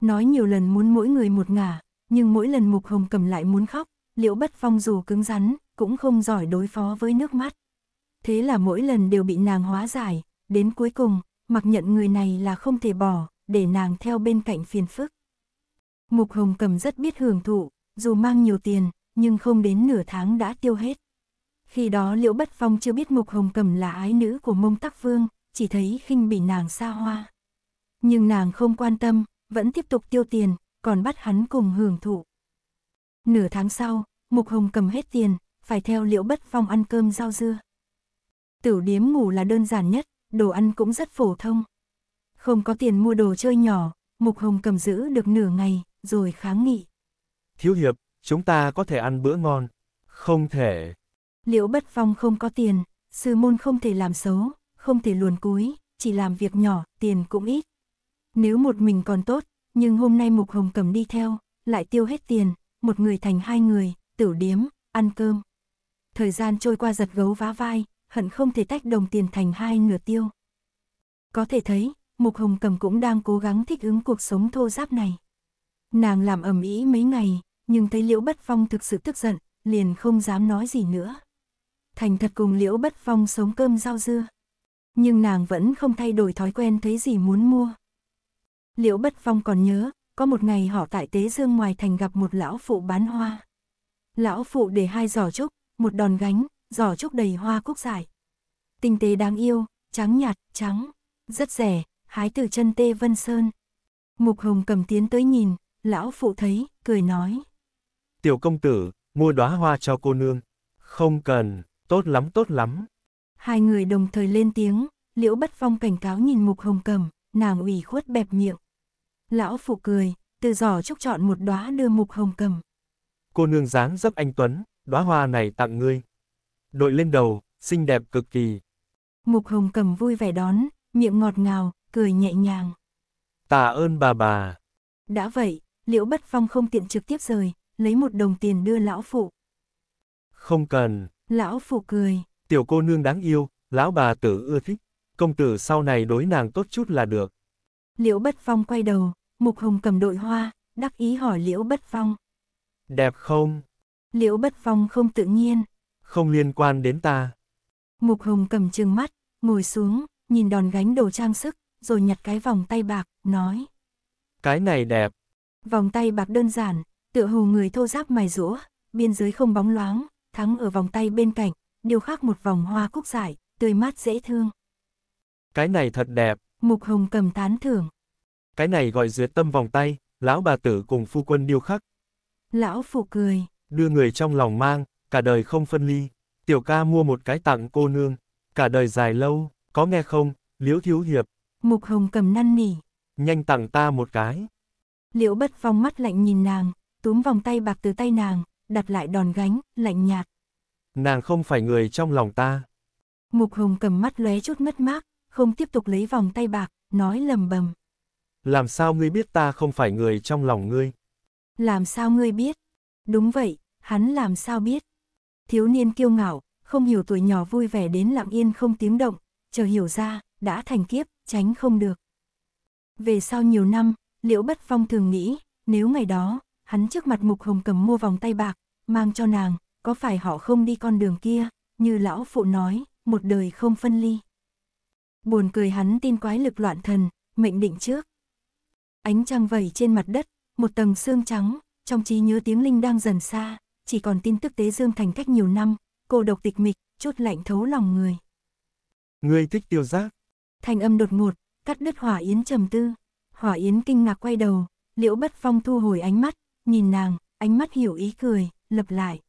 Nói nhiều lần muốn mỗi người một ngả, nhưng mỗi lần Mục Hồng cầm lại muốn khóc, Liễu Bất Phong dù cứng rắn, cũng không giỏi đối phó với nước mắt. Thế là mỗi lần đều bị nàng hóa giải, đến cuối cùng, mặc nhận người này là không thể bỏ, để nàng theo bên cạnh phiền phức. Mục Hồng cầm rất biết hưởng thụ, dù mang nhiều tiền, nhưng không đến nửa tháng đã tiêu hết. Khi đó Liễu Bất Phong chưa biết Mục Hồng Cầm là ái nữ của Mông Tắc Vương, chỉ thấy khinh bỉ nàng xa hoa. Nhưng nàng không quan tâm, vẫn tiếp tục tiêu tiền, còn bắt hắn cùng hưởng thụ. Nửa tháng sau, Mục Hồng cầm hết tiền, phải theo liễu bất phong ăn cơm rau dưa. Tửu điếm ngủ là đơn giản nhất, đồ ăn cũng rất phổ thông. Không có tiền mua đồ chơi nhỏ, Mục Hồng cầm giữ được nửa ngày, rồi kháng nghị. Thiếu hiệp, chúng ta có thể ăn bữa ngon. Không thể. Liễu bất phong không có tiền, sư môn không thể làm xấu, không thể luồn cúi, chỉ làm việc nhỏ, tiền cũng ít, nếu một mình còn tốt, nhưng hôm nay Mục Hồng cầm đi theo, lại tiêu hết tiền, một người thành hai người, tửu điếm, ăn cơm. Thời gian trôi qua giật gấu vá vai, hận không thể tách đồng tiền thành hai nửa tiêu. Có thể thấy, Mục Hồng Cầm cũng đang cố gắng thích ứng cuộc sống thô giáp này. Nàng làm ẩm ý mấy ngày, nhưng thấy Liễu Bất Phong thực sự tức giận, liền không dám nói gì nữa. Thành thật cùng Liễu Bất Phong sống cơm rau dưa. Nhưng nàng vẫn không thay đổi thói quen thấy gì muốn mua, Liễu Bất Phong còn nhớ, có một ngày họ tại Tế Dương ngoài thành gặp một lão phụ bán hoa. Lão phụ để hai giỏ trúc, một đòn gánh, giỏ trúc đầy hoa cúc giải. Tinh tế đáng yêu, trắng nhạt, trắng, rất rẻ, hái từ chân tê vân sơn. Mục Hồng cầm tiến tới nhìn, lão phụ thấy, cười nói. Tiểu công tử, mua đóa hoa cho cô nương. Không cần, tốt lắm tốt lắm. Hai người đồng thời lên tiếng, Liễu Bất Phong cảnh cáo nhìn Mục Hồng cầm, nàng ủy khuất bẹp miệng. Lão phụ cười, từ giỏ trúc chọn một đóa đưa mục hồng cầm. Cô nương dáng dấp anh Tuấn, đóa hoa này tặng ngươi. Đội lên đầu, xinh đẹp cực kỳ. Mục hồng cầm vui vẻ đón, miệng ngọt ngào, cười nhẹ nhàng. Tạ ơn bà bà. Đã vậy, liễu bất phong không tiện trực tiếp rời, lấy một đồng tiền đưa lão phụ. Không cần. Lão phụ cười. Tiểu cô nương đáng yêu, lão bà tử ưa thích. Công tử sau này đối nàng tốt chút là được. Liễu bất phong quay đầu, Mục Hùng cầm đội hoa, đắc ý hỏi Liễu Bất Phong. Đẹp không? Liễu Bất Phong không tự nhiên. Không liên quan đến ta. Mục Hùng cầm trừng mắt, ngồi xuống, nhìn đòn gánh đồ trang sức, rồi nhặt cái vòng tay bạc, nói. Cái này đẹp. Vòng tay bạc đơn giản, tựa hồ người thô giáp mài rũa, biên giới không bóng loáng, thắng ở vòng tay bên cạnh, điều khác một vòng hoa cúc giải, tươi mát dễ thương. Cái này thật đẹp. Mục Hồng cầm tán thưởng. Cái này gọi duyệt tâm vòng tay, lão bà tử cùng phu quân điêu khắc. Lão phụ cười. Đưa người trong lòng mang, cả đời không phân ly. Tiểu ca mua một cái tặng cô nương, cả đời dài lâu, có nghe không, liễu thiếu hiệp. Mục hồng cầm năn nỉ. Nhanh tặng ta một cái. Liễu bất vong mắt lạnh nhìn nàng, túm vòng tay bạc từ tay nàng, đặt lại đòn gánh, lạnh nhạt. Nàng không phải người trong lòng ta. Mục hồng cầm mắt lóe chút mất mát, không tiếp tục lấy vòng tay bạc, nói lầm bầm. Làm sao ngươi biết ta không phải người trong lòng ngươi? Làm sao ngươi biết? Đúng vậy, hắn làm sao biết? Thiếu niên kiêu ngạo, không hiểu tuổi nhỏ vui vẻ đến lặng yên không tiếng động, chờ hiểu ra, đã thành kiếp, tránh không được. Về sau nhiều năm, Liễu Bất Phong thường nghĩ, nếu ngày đó, hắn trước mặt Mục Hồng cầm mua vòng tay bạc, mang cho nàng, có phải họ không đi con đường kia, như lão phụ nói, một đời không phân ly. Buồn cười hắn tin quái lực loạn thần, mệnh định trước, Ánh trăng vẩy trên mặt đất, một tầng xương trắng, trong trí nhớ tiếng linh đang dần xa, chỉ còn tin tức tế dương thành cách nhiều năm, cô độc tịch mịch, chốt lạnh thấu lòng người. Ngươi thích tiêu giác. Thành âm đột ngột, cắt đứt hỏa yến trầm tư. Hỏa yến kinh ngạc quay đầu, liễu bất phong thu hồi ánh mắt, nhìn nàng, ánh mắt hiểu ý cười, lập lại.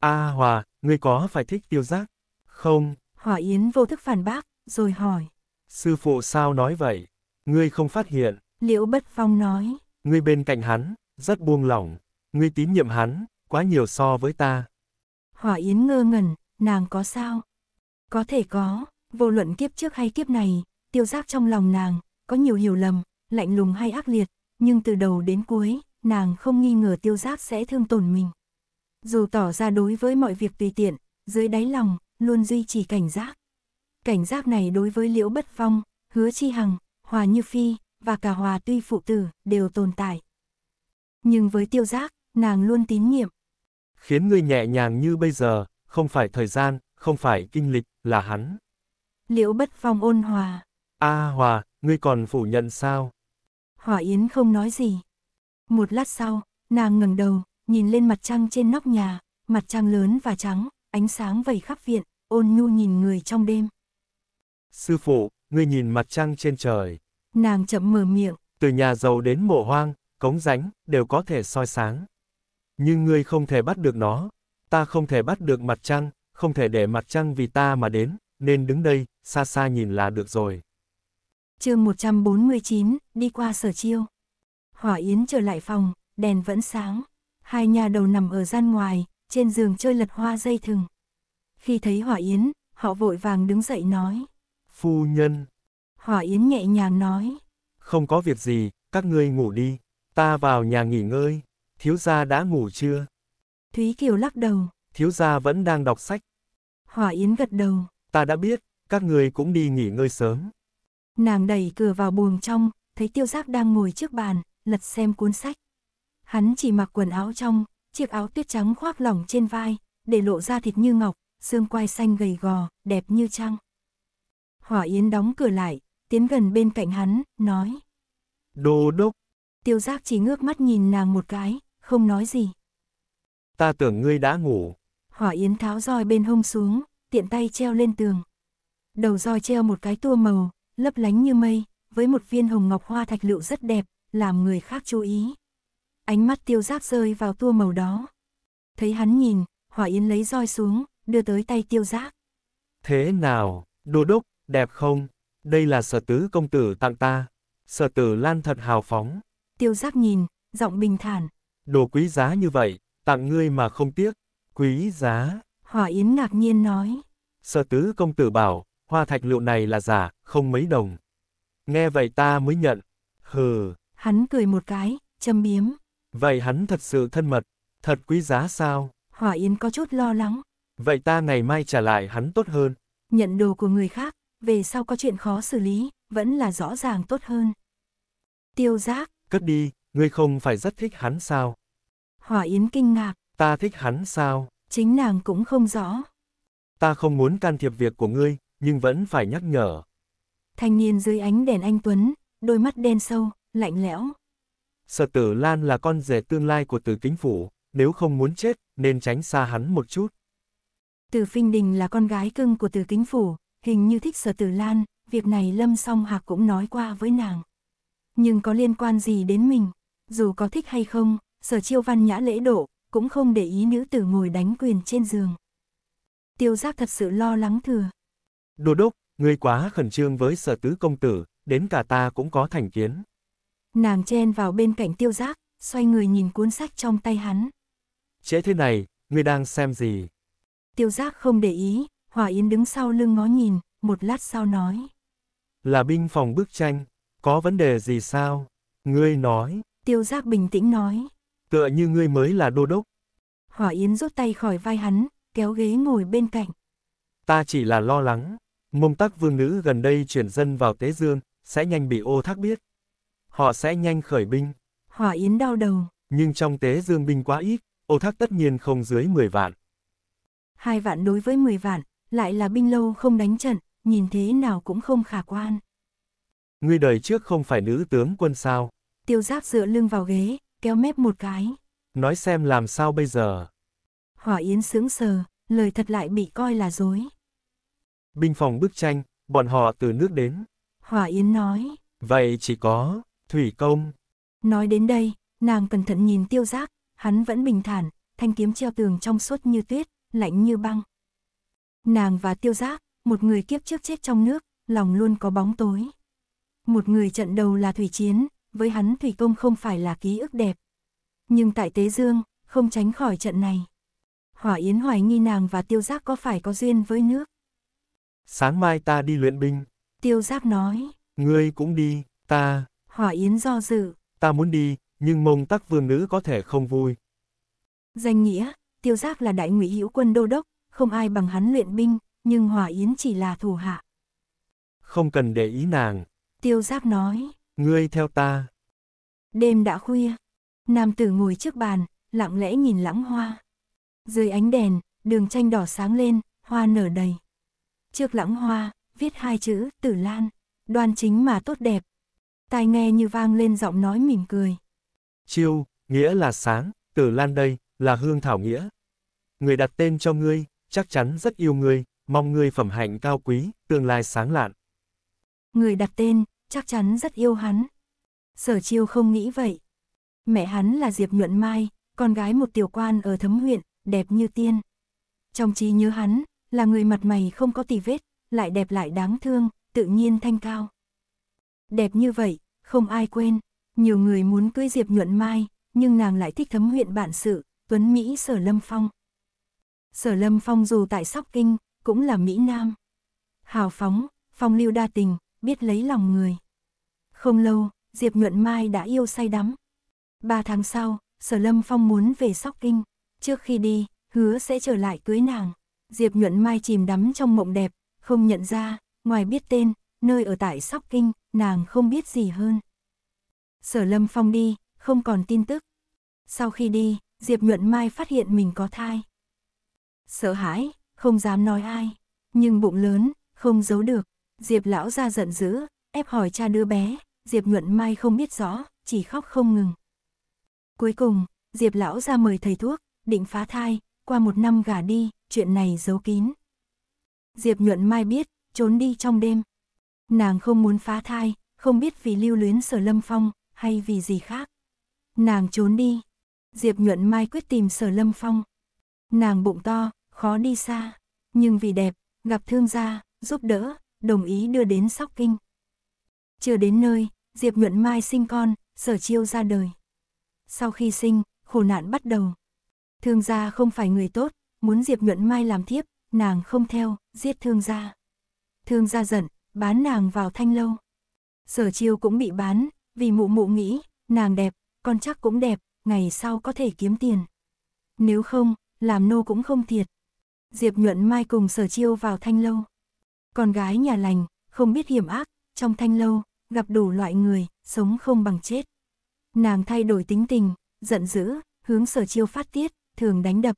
a à, Hòa, ngươi có phải thích tiêu giác? Không. Hỏa yến vô thức phản bác, rồi hỏi. Sư phụ sao nói vậy? Ngươi không phát hiện. Liễu Bất Phong nói. Ngươi bên cạnh hắn, rất buông lỏng, ngươi tín nhiệm hắn, quá nhiều so với ta. Hỏa Yến ngơ ngẩn, nàng có sao? Có thể có, vô luận kiếp trước hay kiếp này, tiêu giác trong lòng nàng, có nhiều hiểu lầm, lạnh lùng hay ác liệt, nhưng từ đầu đến cuối, nàng không nghi ngờ tiêu giác sẽ thương tổn mình. Dù tỏ ra đối với mọi việc tùy tiện, dưới đáy lòng, luôn duy trì cảnh giác. Cảnh giác này đối với Liễu Bất Phong, Hứa Chi Hằng, Hòa Như Phi, và cả hòa tuy phụ tử đều tồn tại. Nhưng với tiêu giác, nàng luôn tín nhiệm. Khiến người nhẹ nhàng như bây giờ, không phải thời gian, không phải kinh lịch, là hắn. Liễu bất phong ôn hòa. a à, hòa, ngươi còn phủ nhận sao? Hòa Yến không nói gì. Một lát sau, nàng ngẩng đầu, nhìn lên mặt trăng trên nóc nhà, mặt trăng lớn và trắng, ánh sáng vầy khắp viện, ôn nhu nhìn người trong đêm. Sư phụ, ngươi nhìn mặt trăng trên trời. Nàng chậm mở miệng. Từ nhà giàu đến mộ hoang, cống rãnh, đều có thể soi sáng. Nhưng ngươi không thể bắt được nó. Ta không thể bắt được mặt trăng, không thể để mặt trăng vì ta mà đến, nên đứng đây, xa xa nhìn là được rồi. chương 149, đi qua sở chiêu. Hỏa Yến trở lại phòng, đèn vẫn sáng. Hai nhà đầu nằm ở gian ngoài, trên giường chơi lật hoa dây thừng. Khi thấy Hỏa Yến, họ vội vàng đứng dậy nói. Phu nhân, Hỏa Yến nhẹ nhàng nói. Không có việc gì, các ngươi ngủ đi, ta vào nhà nghỉ ngơi, thiếu gia đã ngủ chưa? Thúy Kiều lắc đầu. Thiếu gia vẫn đang đọc sách. Hỏa Yến gật đầu. Ta đã biết, các ngươi cũng đi nghỉ ngơi sớm. Nàng đẩy cửa vào buồng trong, thấy tiêu giác đang ngồi trước bàn, lật xem cuốn sách. Hắn chỉ mặc quần áo trong, chiếc áo tuyết trắng khoác lỏng trên vai, để lộ ra thịt như ngọc, xương quai xanh gầy gò, đẹp như trăng. Hỏa Yến đóng cửa lại, tiến gần bên cạnh hắn, nói. đồ đốc. Tiêu giác chỉ ngước mắt nhìn nàng một cái, không nói gì. Ta tưởng ngươi đã ngủ. Hỏa yến tháo roi bên hông xuống, tiện tay treo lên tường. Đầu roi treo một cái tua màu, lấp lánh như mây, với một viên hồng ngọc hoa thạch lựu rất đẹp, làm người khác chú ý. Ánh mắt tiêu giác rơi vào tua màu đó. Thấy hắn nhìn, hỏa yến lấy roi xuống, đưa tới tay tiêu giác. Thế nào, đồ đốc, đẹp không? đây là sở tứ công tử tặng ta. Sở tử lan thật hào phóng. Tiêu giác nhìn, giọng bình thản. Đồ quý giá như vậy, tặng ngươi mà không tiếc. Quý giá. hòa Yến ngạc nhiên nói. Sở tứ công tử bảo, hoa thạch liệu này là giả, không mấy đồng. Nghe vậy ta mới nhận. Hừ. Hắn cười một cái, châm biếm. Vậy hắn thật sự thân mật, thật quý giá sao? hòa Yến có chút lo lắng. Vậy ta ngày mai trả lại hắn tốt hơn. Nhận đồ của người khác, về sau có chuyện khó xử lý, vẫn là rõ ràng tốt hơn. Tiêu giác. Cất đi, ngươi không phải rất thích hắn sao? Hỏa Yến kinh ngạc. Ta thích hắn sao? Chính nàng cũng không rõ. Ta không muốn can thiệp việc của ngươi, nhưng vẫn phải nhắc nhở. Thanh niên dưới ánh đèn anh Tuấn, đôi mắt đen sâu, lạnh lẽo. Sở tử Lan là con rể tương lai của tử kính phủ, nếu không muốn chết, nên tránh xa hắn một chút. Từ Phinh Đình là con gái cưng của Từ Kính Phủ, Hình như thích sở tử Lan, việc này Lâm Song Hạc cũng nói qua với nàng. Nhưng có liên quan gì đến mình, dù có thích hay không, sở chiêu văn nhã lễ độ, cũng không để ý nữ tử ngồi đánh quyền trên giường. Tiêu giác thật sự lo lắng thừa. đồ đốc, ngươi quá khẩn trương với sở tứ công tử, đến cả ta cũng có thành kiến. Nàng chen vào bên cạnh tiêu giác, xoay người nhìn cuốn sách trong tay hắn. Trễ thế này, ngươi đang xem gì? Tiêu giác không để ý, Hòa Yến đứng sau lưng ngó nhìn, một lát sau nói. Là binh phòng bức tranh, có vấn đề gì sao? Ngươi nói. Tiêu giác bình tĩnh nói. Tựa như ngươi mới là đô đốc. Hòa Yến rút tay khỏi vai hắn, kéo ghế ngồi bên cạnh. Ta chỉ là lo lắng, mông tắc vương nữ gần đây chuyển dân vào Tế Dương, sẽ nhanh bị ô thác biết. Họ sẽ nhanh khởi binh. Hòa Yến đau đầu. Nhưng trong Tế Dương binh quá ít, ô thác tất nhiên không dưới 10 vạn. hai vạn đối với 10 vạn, lại là binh lâu không đánh trận, nhìn thế nào cũng không khả quan. Ngươi đời trước không phải nữ tướng quân sao? Tiêu giáp dựa lưng vào ghế, kéo mép một cái. Nói xem làm sao bây giờ? Hỏa Yến sững sờ, lời thật lại bị coi là dối. Binh phòng bức tranh, bọn họ từ nước đến. Hỏa Yến nói. Vậy chỉ có, thủy công. Nói đến đây, nàng cẩn thận nhìn tiêu giác, hắn vẫn bình thản, thanh kiếm treo tường trong suốt như tuyết, lạnh như băng. Nàng và tiêu giác, một người kiếp trước chết trong nước, lòng luôn có bóng tối. Một người trận đầu là thủy chiến, với hắn thủy công không phải là ký ức đẹp. Nhưng tại Tế Dương, không tránh khỏi trận này. Hỏa Yến hoài nghi nàng và tiêu giác có phải có duyên với nước. Sáng mai ta đi luyện binh. Tiêu giác nói. Ngươi cũng đi, ta. Hỏa Yến do dự. Ta muốn đi, nhưng mông tắc vương nữ có thể không vui. Danh nghĩa, tiêu giác là đại ngụy hữu quân đô đốc, không ai bằng hắn luyện binh, nhưng Hòa Yến chỉ là thủ hạ. Không cần để ý nàng. Tiêu giáp nói. Ngươi theo ta. Đêm đã khuya. Nam tử ngồi trước bàn, lặng lẽ nhìn lãng hoa. Dưới ánh đèn, đường tranh đỏ sáng lên, hoa nở đầy. Trước lãng hoa, viết hai chữ tử lan, đoan chính mà tốt đẹp. Tai nghe như vang lên giọng nói mỉm cười. Chiêu, nghĩa là sáng, tử lan đây, là hương thảo nghĩa. Người đặt tên cho ngươi, chắc chắn rất yêu ngươi, mong ngươi phẩm hạnh cao quý, tương lai sáng lạn. Người đặt tên, chắc chắn rất yêu hắn. Sở chiêu không nghĩ vậy. Mẹ hắn là Diệp Nhuận Mai, con gái một tiểu quan ở thấm huyện, đẹp như tiên. Trong trí nhớ hắn, là người mặt mày không có tì vết, lại đẹp lại đáng thương, tự nhiên thanh cao. Đẹp như vậy, không ai quên. Nhiều người muốn cưới Diệp Nhuận Mai, nhưng nàng lại thích thấm huyện bản sự, tuấn Mỹ sở lâm phong. Sở Lâm Phong dù tại Sóc Kinh, cũng là Mỹ Nam. Hào phóng, phong lưu đa tình, biết lấy lòng người. Không lâu, Diệp Nhuận Mai đã yêu say đắm. Ba tháng sau, Sở Lâm Phong muốn về Sóc Kinh. Trước khi đi, hứa sẽ trở lại cưới nàng. Diệp Nhuận Mai chìm đắm trong mộng đẹp, không nhận ra, ngoài biết tên, nơi ở tại Sóc Kinh, nàng không biết gì hơn. Sở Lâm Phong đi, không còn tin tức. Sau khi đi, Diệp Nhuận Mai phát hiện mình có thai sợ hãi, không dám nói ai, nhưng bụng lớn, không giấu được. Diệp lão ra giận dữ, ép hỏi cha đứa bé, Diệp Nhuận Mai không biết rõ, chỉ khóc không ngừng. Cuối cùng, Diệp lão ra mời thầy thuốc, định phá thai, qua một năm gả đi, chuyện này giấu kín. Diệp Nhuận Mai biết, trốn đi trong đêm. Nàng không muốn phá thai, không biết vì lưu luyến sở lâm phong, hay vì gì khác. Nàng trốn đi. Diệp Nhuận Mai quyết tìm sở lâm phong. Nàng bụng to, khó đi xa, nhưng vì đẹp, gặp thương gia, giúp đỡ, đồng ý đưa đến sóc kinh. Chưa đến nơi, Diệp Nhuận Mai sinh con, sở chiêu ra đời. Sau khi sinh, khổ nạn bắt đầu. Thương gia không phải người tốt, muốn Diệp Nhuận Mai làm thiếp, nàng không theo, giết thương gia. Thương gia giận, bán nàng vào thanh lâu. Sở chiêu cũng bị bán, vì mụ mụ nghĩ, nàng đẹp, con chắc cũng đẹp, ngày sau có thể kiếm tiền. Nếu không, làm nô cũng không thiệt. Diệp Nhuận Mai cùng sở chiêu vào thanh lâu. Con gái nhà lành, không biết hiểm ác, trong thanh lâu, gặp đủ loại người, sống không bằng chết. Nàng thay đổi tính tình, giận dữ, hướng sở chiêu phát tiết, thường đánh đập.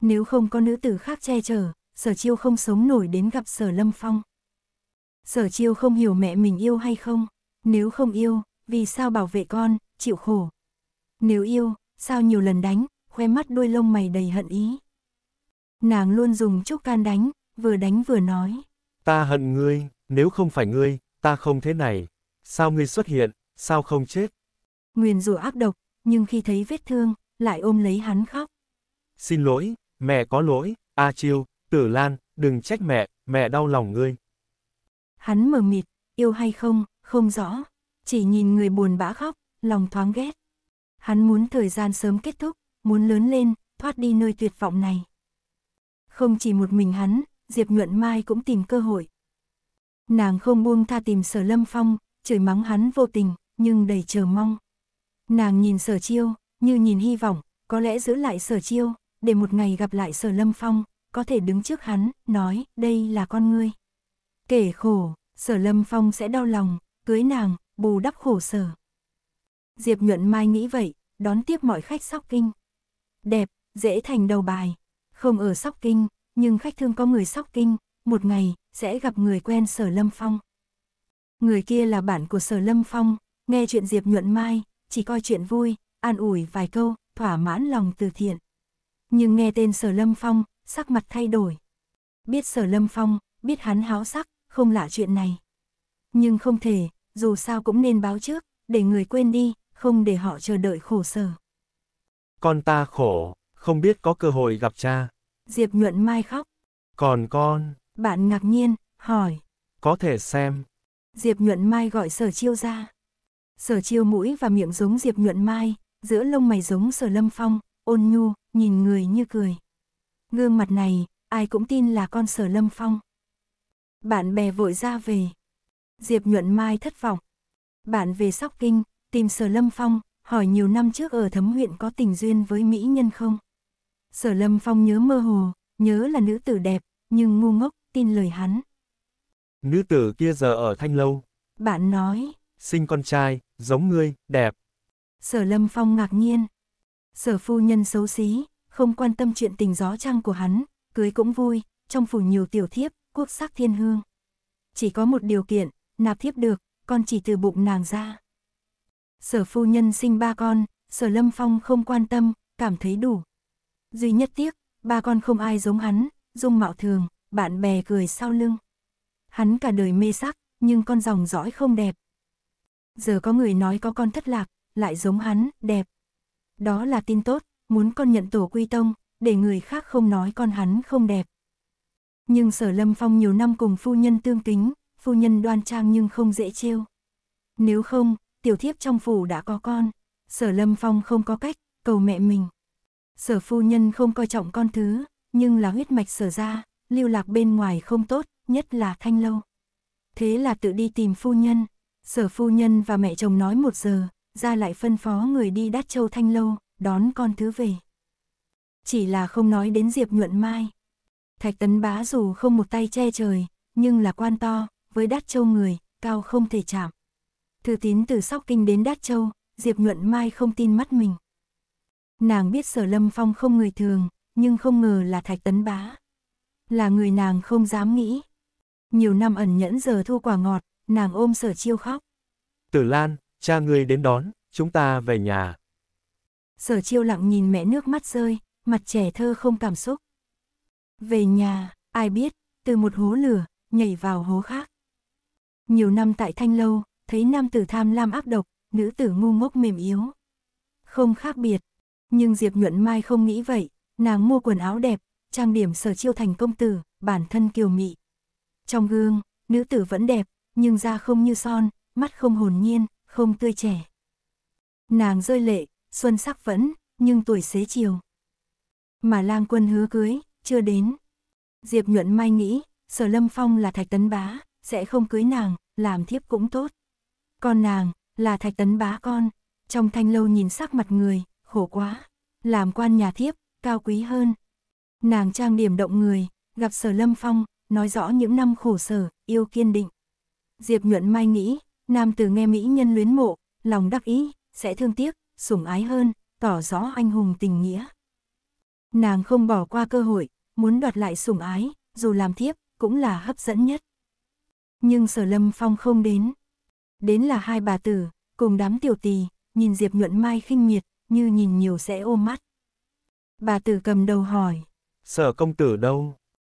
Nếu không có nữ tử khác che chở, sở chiêu không sống nổi đến gặp sở lâm phong. Sở chiêu không hiểu mẹ mình yêu hay không, nếu không yêu, vì sao bảo vệ con, chịu khổ. Nếu yêu, sao nhiều lần đánh, khoe mắt đuôi lông mày đầy hận ý. Nàng luôn dùng chút can đánh, vừa đánh vừa nói. Ta hận ngươi, nếu không phải ngươi, ta không thế này. Sao ngươi xuất hiện, sao không chết? Nguyền rủa ác độc, nhưng khi thấy vết thương, lại ôm lấy hắn khóc. Xin lỗi, mẹ có lỗi, A Chiêu, Tử Lan, đừng trách mẹ, mẹ đau lòng ngươi. Hắn mờ mịt, yêu hay không, không rõ, chỉ nhìn người buồn bã khóc, lòng thoáng ghét. Hắn muốn thời gian sớm kết thúc, muốn lớn lên, thoát đi nơi tuyệt vọng này. Không chỉ một mình hắn, Diệp Nhuận Mai cũng tìm cơ hội. Nàng không buông tha tìm sở lâm phong, chửi mắng hắn vô tình, nhưng đầy chờ mong. Nàng nhìn sở chiêu, như nhìn hy vọng, có lẽ giữ lại sở chiêu, để một ngày gặp lại sở lâm phong, có thể đứng trước hắn, nói, đây là con ngươi. Kể khổ, sở lâm phong sẽ đau lòng, cưới nàng, bù đắp khổ sở. Diệp nhuận mai nghĩ vậy, đón tiếp mọi khách sóc kinh. Đẹp, dễ thành đầu bài không ở Sóc Kinh, nhưng khách thương có người Sóc Kinh, một ngày, sẽ gặp người quen Sở Lâm Phong. Người kia là bạn của Sở Lâm Phong, nghe chuyện Diệp Nhuận Mai, chỉ coi chuyện vui, an ủi vài câu, thỏa mãn lòng từ thiện. Nhưng nghe tên Sở Lâm Phong, sắc mặt thay đổi. Biết Sở Lâm Phong, biết hắn háo sắc, không lạ chuyện này. Nhưng không thể, dù sao cũng nên báo trước, để người quên đi, không để họ chờ đợi khổ sở. Con ta khổ không biết có cơ hội gặp cha. Diệp nhuận mai khóc. Còn con? Bạn ngạc nhiên, hỏi. Có thể xem. Diệp nhuận mai gọi sở chiêu ra. Sở chiêu mũi và miệng giống Diệp nhuận mai, giữa lông mày giống sở lâm phong, ôn nhu, nhìn người như cười. Gương mặt này, ai cũng tin là con sở lâm phong. Bạn bè vội ra về. Diệp nhuận mai thất vọng. Bạn về sóc kinh, tìm sở lâm phong, hỏi nhiều năm trước ở thấm huyện có tình duyên với mỹ nhân không? Sở Lâm Phong nhớ mơ hồ, nhớ là nữ tử đẹp, nhưng ngu ngốc, tin lời hắn. Nữ tử kia giờ ở Thanh Lâu. Bạn nói. Sinh con trai, giống ngươi, đẹp. Sở Lâm Phong ngạc nhiên. Sở phu nhân xấu xí, không quan tâm chuyện tình gió trăng của hắn, cưới cũng vui, trong phủ nhiều tiểu thiếp, quốc sắc thiên hương. Chỉ có một điều kiện, nạp thiếp được, con chỉ từ bụng nàng ra. Sở phu nhân sinh ba con, sở lâm phong không quan tâm, cảm thấy đủ. Duy nhất tiếc, ba con không ai giống hắn, dung mạo thường, bạn bè cười sau lưng. Hắn cả đời mê sắc, nhưng con dòng dõi không đẹp. Giờ có người nói có con thất lạc, lại giống hắn, đẹp. Đó là tin tốt, muốn con nhận tổ quy tông, để người khác không nói con hắn không đẹp. Nhưng sở lâm phong nhiều năm cùng phu nhân tương kính, phu nhân đoan trang nhưng không dễ trêu. Nếu không, tiểu thiếp trong phủ đã có con, sở lâm phong không có cách, cầu mẹ mình. Sở phu nhân không coi trọng con thứ, nhưng là huyết mạch sở ra, lưu lạc bên ngoài không tốt, nhất là thanh lâu. Thế là tự đi tìm phu nhân, sở phu nhân và mẹ chồng nói một giờ, ra lại phân phó người đi đắt châu thanh lâu, đón con thứ về. Chỉ là không nói đến Diệp nhuận mai. Thạch tấn bá dù không một tay che trời, nhưng là quan to, với đắt châu người, cao không thể chạm. Thư tín từ sóc kinh đến đát châu, Diệp Nhuận Mai không tin mắt mình. Nàng biết sở lâm phong không người thường, nhưng không ngờ là thạch tấn bá. Là người nàng không dám nghĩ. Nhiều năm ẩn nhẫn giờ thu quả ngọt, nàng ôm sở chiêu khóc. Tử Lan, cha ngươi đến đón, chúng ta về nhà. Sở chiêu lặng nhìn mẹ nước mắt rơi, mặt trẻ thơ không cảm xúc. Về nhà, ai biết, từ một hố lửa, nhảy vào hố khác. Nhiều năm tại Thanh Lâu, thấy nam tử tham lam ác độc, nữ tử ngu ngốc mềm yếu. Không khác biệt, nhưng Diệp Nhuận Mai không nghĩ vậy, nàng mua quần áo đẹp, trang điểm sở chiêu thành công tử, bản thân kiều mị. Trong gương, nữ tử vẫn đẹp, nhưng da không như son, mắt không hồn nhiên, không tươi trẻ. Nàng rơi lệ, xuân sắc vẫn, nhưng tuổi xế chiều. Mà lang quân hứa cưới, chưa đến. Diệp Nhuận Mai nghĩ, sở lâm phong là thạch tấn bá, sẽ không cưới nàng, làm thiếp cũng tốt. Con nàng, là thạch tấn bá con, trong thanh lâu nhìn sắc mặt người, khổ quá, làm quan nhà thiếp, cao quý hơn. Nàng trang điểm động người, gặp sở lâm phong, nói rõ những năm khổ sở, yêu kiên định. Diệp nhuận mai nghĩ, nam tử nghe mỹ nhân luyến mộ, lòng đắc ý, sẽ thương tiếc, sủng ái hơn, tỏ rõ anh hùng tình nghĩa. Nàng không bỏ qua cơ hội, muốn đoạt lại sủng ái, dù làm thiếp, cũng là hấp dẫn nhất. Nhưng sở lâm phong không đến. Đến là hai bà tử, cùng đám tiểu tỳ, nhìn Diệp nhuận mai khinh miệt, như nhìn nhiều sẽ ôm mắt. Bà tử cầm đầu hỏi. Sở công tử đâu?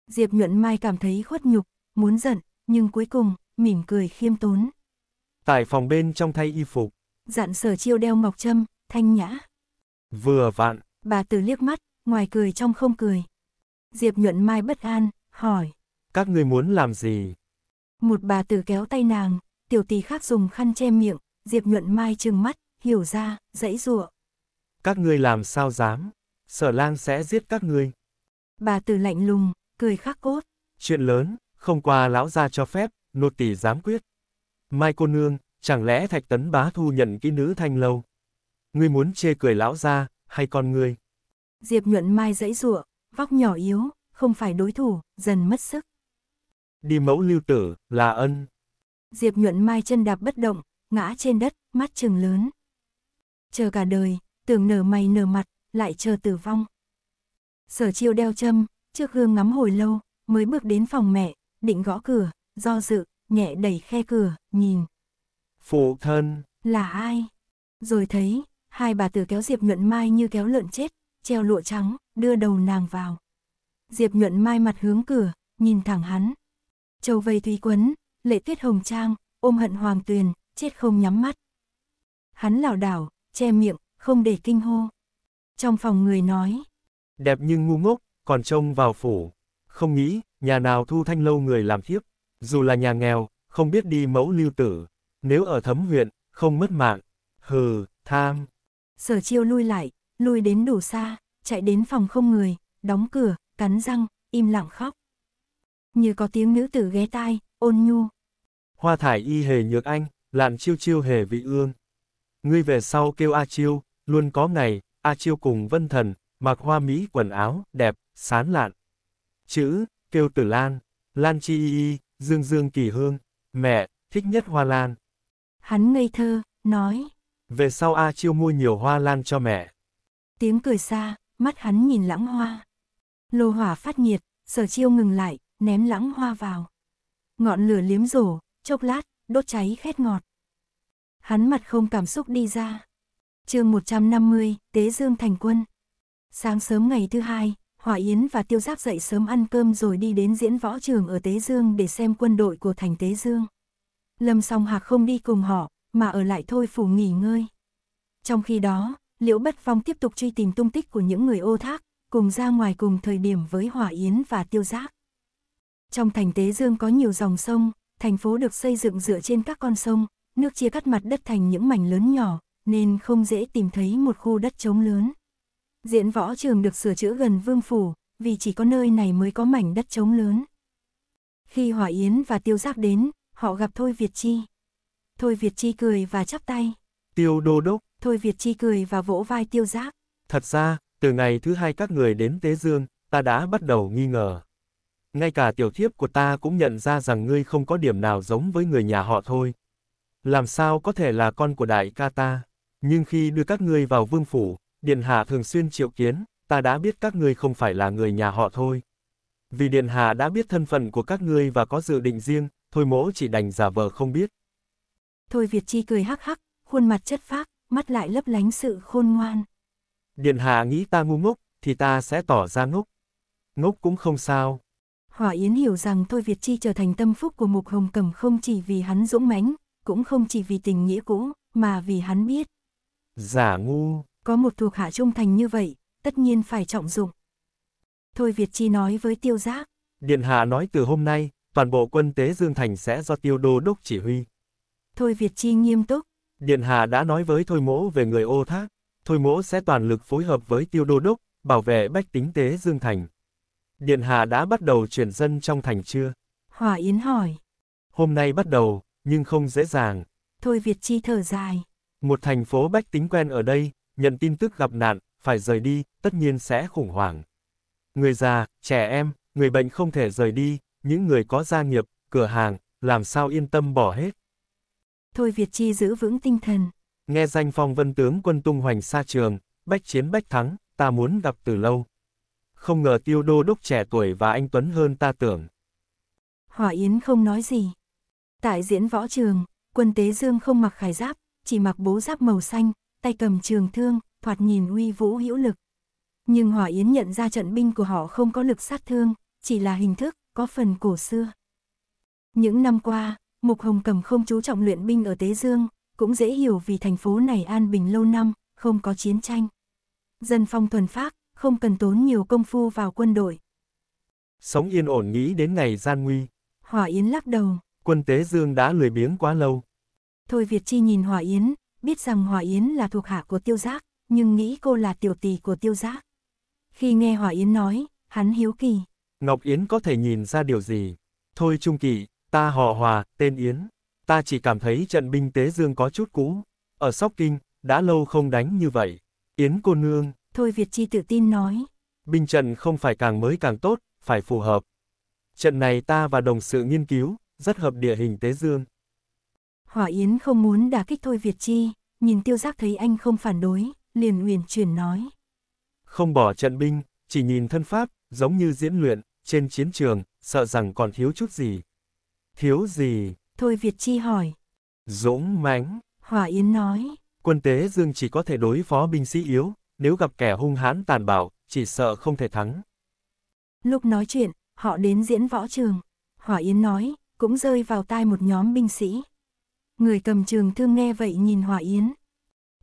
Diệp nhuận mai cảm thấy khuất nhục, muốn giận, nhưng cuối cùng, mỉm cười khiêm tốn. Tại phòng bên trong thay y phục. Dặn sở chiêu đeo ngọc châm, thanh nhã. Vừa vặn. Bà tử liếc mắt, ngoài cười trong không cười. Diệp nhuận mai bất an, hỏi. Các người muốn làm gì? Một bà tử kéo tay nàng, tiểu tỳ khác dùng khăn che miệng, Diệp nhuận mai trừng mắt, hiểu ra, dãy ruộng. Các ngươi làm sao dám? Sở lang sẽ giết các ngươi. Bà từ lạnh lùng, cười khắc cốt. Chuyện lớn, không qua lão gia cho phép, nô tỳ dám quyết. Mai cô nương, chẳng lẽ thạch tấn bá thu nhận kỹ nữ thanh lâu? Ngươi muốn chê cười lão gia, hay con ngươi? Diệp nhuận mai dãy rụa, vóc nhỏ yếu, không phải đối thủ, dần mất sức. Đi mẫu lưu tử, là ân. Diệp nhuận mai chân đạp bất động, ngã trên đất, mắt trừng lớn. Chờ cả đời, tưởng nở mày nở mặt, lại chờ tử vong. Sở chiêu đeo châm, trước gương ngắm hồi lâu, mới bước đến phòng mẹ, định gõ cửa, do dự, nhẹ đẩy khe cửa, nhìn. Phụ thân. Là ai? Rồi thấy, hai bà tử kéo Diệp Nhuận Mai như kéo lợn chết, treo lụa trắng, đưa đầu nàng vào. Diệp Nhuận Mai mặt hướng cửa, nhìn thẳng hắn. Châu vây thúy quấn, lệ tuyết hồng trang, ôm hận hoàng tuyền, chết không nhắm mắt. Hắn lảo đảo, che miệng, không để kinh hô. Trong phòng người nói, đẹp nhưng ngu ngốc, còn trông vào phủ. Không nghĩ, nhà nào thu thanh lâu người làm thiếp, dù là nhà nghèo, không biết đi mẫu lưu tử, nếu ở thấm huyện, không mất mạng, hừ, tham. Sở chiêu lui lại, lui đến đủ xa, chạy đến phòng không người, đóng cửa, cắn răng, im lặng khóc. Như có tiếng nữ tử ghé tai, ôn nhu. Hoa thải y hề nhược anh, lạn chiêu chiêu hề vị ương. Ngươi về sau kêu A chiêu, Luôn có ngày, A Chiêu cùng Vân Thần, mặc hoa mỹ quần áo, đẹp, sán lạn. Chữ, kêu tử Lan, Lan Chi Y Y, Dương Dương Kỳ Hương, mẹ, thích nhất hoa lan. Hắn ngây thơ, nói. Về sau A Chiêu mua nhiều hoa lan cho mẹ. Tiếng cười xa, mắt hắn nhìn lãng hoa. Lô hỏa phát nhiệt, sở chiêu ngừng lại, ném lãng hoa vào. Ngọn lửa liếm rổ, chốc lát, đốt cháy khét ngọt. Hắn mặt không cảm xúc đi ra chương 150, Tế Dương Thành Quân. Sáng sớm ngày thứ hai, Hỏa Yến và Tiêu Giáp dậy sớm ăn cơm rồi đi đến diễn võ trường ở Tế Dương để xem quân đội của thành Tế Dương. Lâm song hạc không đi cùng họ, mà ở lại thôi phủ nghỉ ngơi. Trong khi đó, Liễu Bất Phong tiếp tục truy tìm tung tích của những người ô thác, cùng ra ngoài cùng thời điểm với Hỏa Yến và Tiêu Giáp. Trong thành Tế Dương có nhiều dòng sông, thành phố được xây dựng dựa trên các con sông, nước chia cắt mặt đất thành những mảnh lớn nhỏ, nên không dễ tìm thấy một khu đất trống lớn. Diễn võ trường được sửa chữa gần vương phủ, vì chỉ có nơi này mới có mảnh đất trống lớn. Khi Hỏa Yến và Tiêu Giác đến, họ gặp Thôi Việt Chi. Thôi Việt Chi cười và chắp tay. Tiêu đô đốc. Thôi Việt Chi cười và vỗ vai Tiêu Giác. Thật ra, từ ngày thứ hai các người đến Tế Dương, ta đã bắt đầu nghi ngờ. Ngay cả tiểu thiếp của ta cũng nhận ra rằng ngươi không có điểm nào giống với người nhà họ thôi. Làm sao có thể là con của đại ca ta? Nhưng khi đưa các ngươi vào vương phủ, Điện Hạ thường xuyên triệu kiến, ta đã biết các ngươi không phải là người nhà họ thôi. Vì Điện Hạ đã biết thân phận của các ngươi và có dự định riêng, thôi mỗ chỉ đành giả vờ không biết. Thôi Việt Chi cười hắc hắc, khuôn mặt chất phác, mắt lại lấp lánh sự khôn ngoan. Điện Hạ nghĩ ta ngu ngốc, thì ta sẽ tỏ ra ngốc. Ngốc cũng không sao. Hỏa Yến hiểu rằng Thôi Việt Chi trở thành tâm phúc của Mục Hồng Cầm không chỉ vì hắn dũng mãnh, cũng không chỉ vì tình nghĩa cũ, mà vì hắn biết Giả ngu. Có một thuộc hạ trung thành như vậy, tất nhiên phải trọng dụng. Thôi Việt Chi nói với tiêu giác. Điện hạ nói từ hôm nay, toàn bộ quân tế Dương Thành sẽ do tiêu đô đốc chỉ huy. Thôi Việt Chi nghiêm túc. Điện hạ đã nói với Thôi Mỗ về người ô thác. Thôi Mỗ sẽ toàn lực phối hợp với tiêu đô đốc, bảo vệ bách tính tế Dương Thành. Điện hạ đã bắt đầu chuyển dân trong thành chưa? Hòa Yến hỏi. Hôm nay bắt đầu, nhưng không dễ dàng. Thôi Việt Chi thở dài. Một thành phố bách tính quen ở đây, nhận tin tức gặp nạn, phải rời đi, tất nhiên sẽ khủng hoảng. Người già, trẻ em, người bệnh không thể rời đi, những người có gia nghiệp, cửa hàng, làm sao yên tâm bỏ hết. Thôi Việt Chi giữ vững tinh thần. Nghe danh phong vân tướng quân tung hoành xa trường, bách chiến bách thắng, ta muốn gặp từ lâu. Không ngờ tiêu đô đốc trẻ tuổi và anh Tuấn hơn ta tưởng. Hỏa Yến không nói gì. Tại diễn võ trường, quân tế dương không mặc khải giáp, chỉ mặc bố giáp màu xanh, tay cầm trường thương, thoạt nhìn uy vũ hữu lực. Nhưng Hỏa Yến nhận ra trận binh của họ không có lực sát thương, chỉ là hình thức, có phần cổ xưa. Những năm qua, Mục Hồng Cầm không chú trọng luyện binh ở Tế Dương, cũng dễ hiểu vì thành phố này an bình lâu năm, không có chiến tranh. Dân phong thuần phác, không cần tốn nhiều công phu vào quân đội. Sống yên ổn nghĩ đến ngày gian nguy. Hỏa Yến lắc đầu. Quân Tế Dương đã lười biếng quá lâu. Thôi Việt Chi nhìn Hòa Yến, biết rằng Hòa Yến là thuộc hạ của tiêu giác, nhưng nghĩ cô là tiểu tỷ của tiêu giác. Khi nghe Hòa Yến nói, hắn hiếu kỳ. Ngọc Yến có thể nhìn ra điều gì? Thôi Trung Kỳ, ta họ Hòa, tên Yến. Ta chỉ cảm thấy trận binh Tế Dương có chút cũ. Ở Sóc Kinh, đã lâu không đánh như vậy. Yến cô nương. Thôi Việt Chi tự tin nói. Binh trận không phải càng mới càng tốt, phải phù hợp. Trận này ta và đồng sự nghiên cứu, rất hợp địa hình Tế Dương. Hỏa Yến không muốn đả kích Thôi Việt Chi, nhìn tiêu giác thấy anh không phản đối, liền uyển chuyển nói. Không bỏ trận binh, chỉ nhìn thân pháp, giống như diễn luyện, trên chiến trường, sợ rằng còn thiếu chút gì. Thiếu gì? Thôi Việt Chi hỏi. Dũng mãnh. Hỏa Yến nói. Quân tế dương chỉ có thể đối phó binh sĩ yếu, nếu gặp kẻ hung hãn tàn bạo, chỉ sợ không thể thắng. Lúc nói chuyện, họ đến diễn võ trường. Hỏa Yến nói, cũng rơi vào tai một nhóm binh sĩ, Người cầm trường thương nghe vậy nhìn Hòa Yến.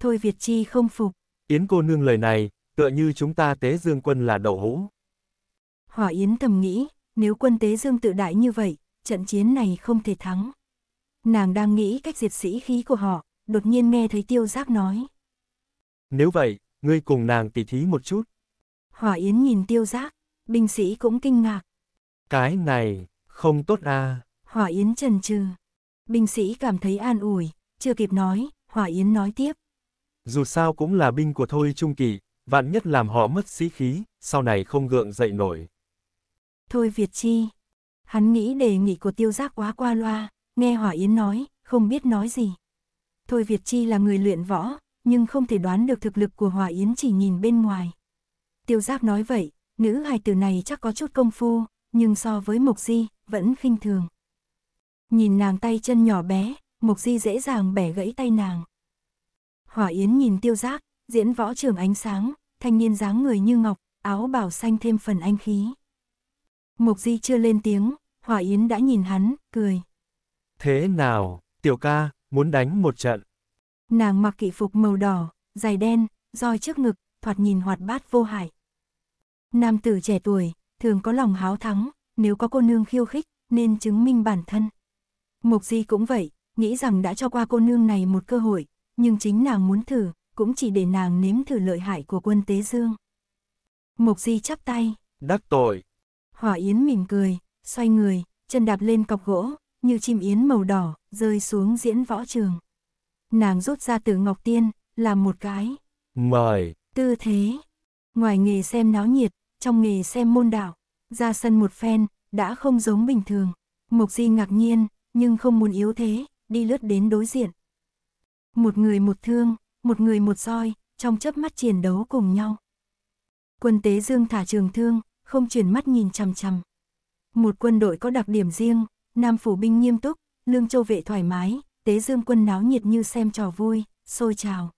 Thôi Việt Chi không phục. Yến cô nương lời này, tựa như chúng ta tế dương quân là đậu hũ. Hỏa Yến thầm nghĩ, nếu quân tế dương tự đại như vậy, trận chiến này không thể thắng. Nàng đang nghĩ cách diệt sĩ khí của họ, đột nhiên nghe thấy tiêu giác nói. Nếu vậy, ngươi cùng nàng tỉ thí một chút. Hỏa Yến nhìn tiêu giác, binh sĩ cũng kinh ngạc. Cái này, không tốt à. Hỏa Yến trần trừ. Binh sĩ cảm thấy an ủi, chưa kịp nói, Hỏa Yến nói tiếp. Dù sao cũng là binh của Thôi Trung Kỳ, vạn nhất làm họ mất sĩ khí, sau này không gượng dậy nổi. Thôi Việt Chi. Hắn nghĩ đề nghị của tiêu giác quá qua loa, nghe Hỏa Yến nói, không biết nói gì. Thôi Việt Chi là người luyện võ, nhưng không thể đoán được thực lực của Hỏa Yến chỉ nhìn bên ngoài. Tiêu giác nói vậy, nữ hài tử này chắc có chút công phu, nhưng so với Mộc Di, vẫn khinh thường. Nhìn nàng tay chân nhỏ bé, mục Di dễ dàng bẻ gãy tay nàng. Hỏa Yến nhìn tiêu giác, diễn võ trường ánh sáng, thanh niên dáng người như ngọc, áo bảo xanh thêm phần anh khí. mục Di chưa lên tiếng, Hỏa Yến đã nhìn hắn, cười. Thế nào, tiểu ca, muốn đánh một trận. Nàng mặc kỵ phục màu đỏ, dài đen, roi trước ngực, thoạt nhìn hoạt bát vô hại. Nam tử trẻ tuổi, thường có lòng háo thắng, nếu có cô nương khiêu khích, nên chứng minh bản thân. Mộc Di cũng vậy, nghĩ rằng đã cho qua cô nương này một cơ hội, nhưng chính nàng muốn thử, cũng chỉ để nàng nếm thử lợi hại của quân Tế Dương. Mộc Di chắp tay. Đắc tội. Hỏa Yến mỉm cười, xoay người, chân đạp lên cọc gỗ, như chim yến màu đỏ, rơi xuống diễn võ trường. Nàng rút ra từ Ngọc Tiên, làm một cái. Mời. Tư thế. Ngoài nghề xem náo nhiệt, trong nghề xem môn đạo, ra sân một phen, đã không giống bình thường. Mộc Di ngạc nhiên, nhưng không muốn yếu thế, đi lướt đến đối diện. Một người một thương, một người một roi, trong chớp mắt chiến đấu cùng nhau. Quân tế dương thả trường thương, không chuyển mắt nhìn chằm chằm. Một quân đội có đặc điểm riêng, Nam phủ binh nghiêm túc, lương châu vệ thoải mái, tế dương quân náo nhiệt như xem trò vui, sôi trào.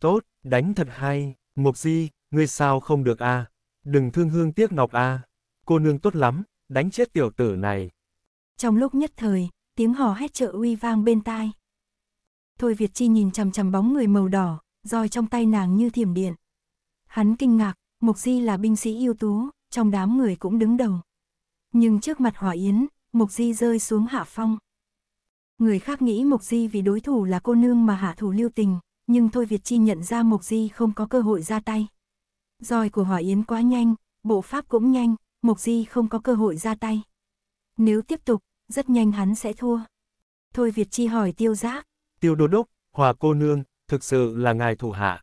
Tốt, đánh thật hay, mục Di, ngươi sao không được a? À? Đừng thương hương tiếc ngọc a, à. cô nương tốt lắm, đánh chết tiểu tử này. Trong lúc nhất thời, tiếng hò hét trợ uy vang bên tai. Thôi Việt Chi nhìn chằm chằm bóng người màu đỏ, roi trong tay nàng như thiểm điện. Hắn kinh ngạc, Mộc Di là binh sĩ ưu tú, trong đám người cũng đứng đầu. Nhưng trước mặt Hỏa Yến, Mộc Di rơi xuống hạ phong. Người khác nghĩ Mộc Di vì đối thủ là cô nương mà hạ thủ lưu tình, nhưng Thôi Việt Chi nhận ra Mộc Di không có cơ hội ra tay. Roi của Hỏa Yến quá nhanh, bộ pháp cũng nhanh, Mộc Di không có cơ hội ra tay. Nếu tiếp tục, rất nhanh hắn sẽ thua. Thôi Việt Chi hỏi tiêu giác. Tiêu đô đốc, hòa cô nương, thực sự là ngài thủ hạ.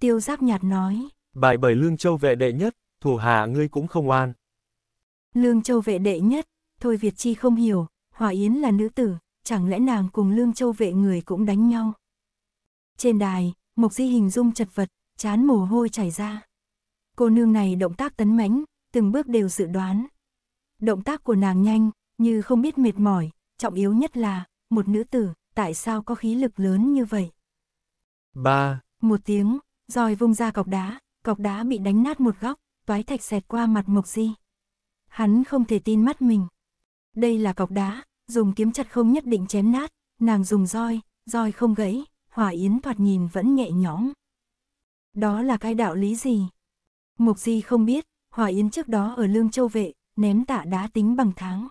Tiêu giác nhạt nói. Bài bởi Lương Châu vệ đệ nhất, thủ hạ ngươi cũng không oan. Lương Châu vệ đệ nhất, Thôi Việt Chi không hiểu, Hòa Yến là nữ tử, chẳng lẽ nàng cùng Lương Châu vệ người cũng đánh nhau. Trên đài, Mộc Di hình dung chật vật, chán mồ hôi chảy ra. Cô nương này động tác tấn mãnh, từng bước đều dự đoán. Động tác của nàng nhanh, như không biết mệt mỏi, trọng yếu nhất là, một nữ tử, tại sao có khí lực lớn như vậy? ba Một tiếng, roi vung ra cọc đá, cọc đá bị đánh nát một góc, toái thạch xẹt qua mặt Mộc Di. Hắn không thể tin mắt mình. Đây là cọc đá, dùng kiếm chặt không nhất định chém nát, nàng dùng roi, roi không gãy, hỏa yến thoạt nhìn vẫn nhẹ nhõm. Đó là cái đạo lý gì? mục Di không biết, hỏa yến trước đó ở Lương Châu Vệ, ném tạ đá tính bằng tháng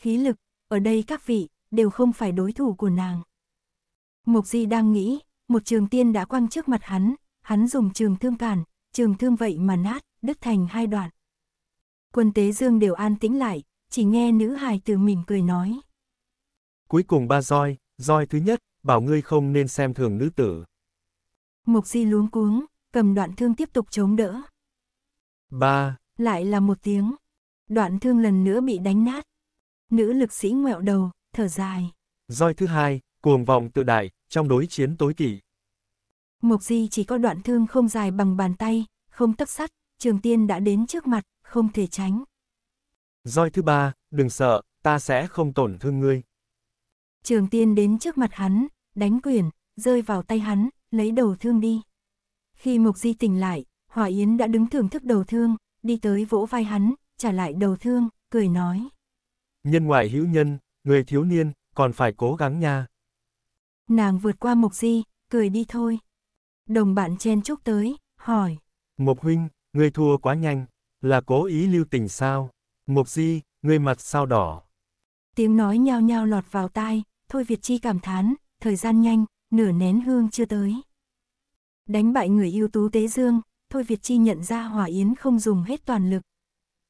khí lực, ở đây các vị, đều không phải đối thủ của nàng. Mộc Di đang nghĩ, một trường tiên đã quăng trước mặt hắn, hắn dùng trường thương cản, trường thương vậy mà nát, đứt thành hai đoạn. Quân tế dương đều an tĩnh lại, chỉ nghe nữ hài từ mình cười nói. Cuối cùng ba roi, roi thứ nhất, bảo ngươi không nên xem thường nữ tử. Mộc Di luống cuống, cầm đoạn thương tiếp tục chống đỡ. Ba. Lại là một tiếng. Đoạn thương lần nữa bị đánh nát. Nữ lực sĩ ngoẹo đầu, thở dài. Roi thứ hai, cuồng vọng tự đại, trong đối chiến tối kỵ. mục Di chỉ có đoạn thương không dài bằng bàn tay, không tấc sắt, Trường Tiên đã đến trước mặt, không thể tránh. Roi thứ ba, đừng sợ, ta sẽ không tổn thương ngươi. Trường Tiên đến trước mặt hắn, đánh quyền, rơi vào tay hắn, lấy đầu thương đi. Khi mục Di tỉnh lại, Hòa Yến đã đứng thưởng thức đầu thương, đi tới vỗ vai hắn, trả lại đầu thương, cười nói. Nhân ngoại hữu nhân, người thiếu niên, còn phải cố gắng nha. Nàng vượt qua Mộc Di, cười đi thôi. Đồng bạn chen chúc tới, hỏi. Mộc huynh, người thua quá nhanh, là cố ý lưu tình sao? Mộc Di, người mặt sao đỏ? Tiếng nói nhao nhao lọt vào tai, thôi Việt Chi cảm thán, thời gian nhanh, nửa nén hương chưa tới. Đánh bại người yêu tú Tế Dương, thôi Việt Chi nhận ra Hỏa Yến không dùng hết toàn lực.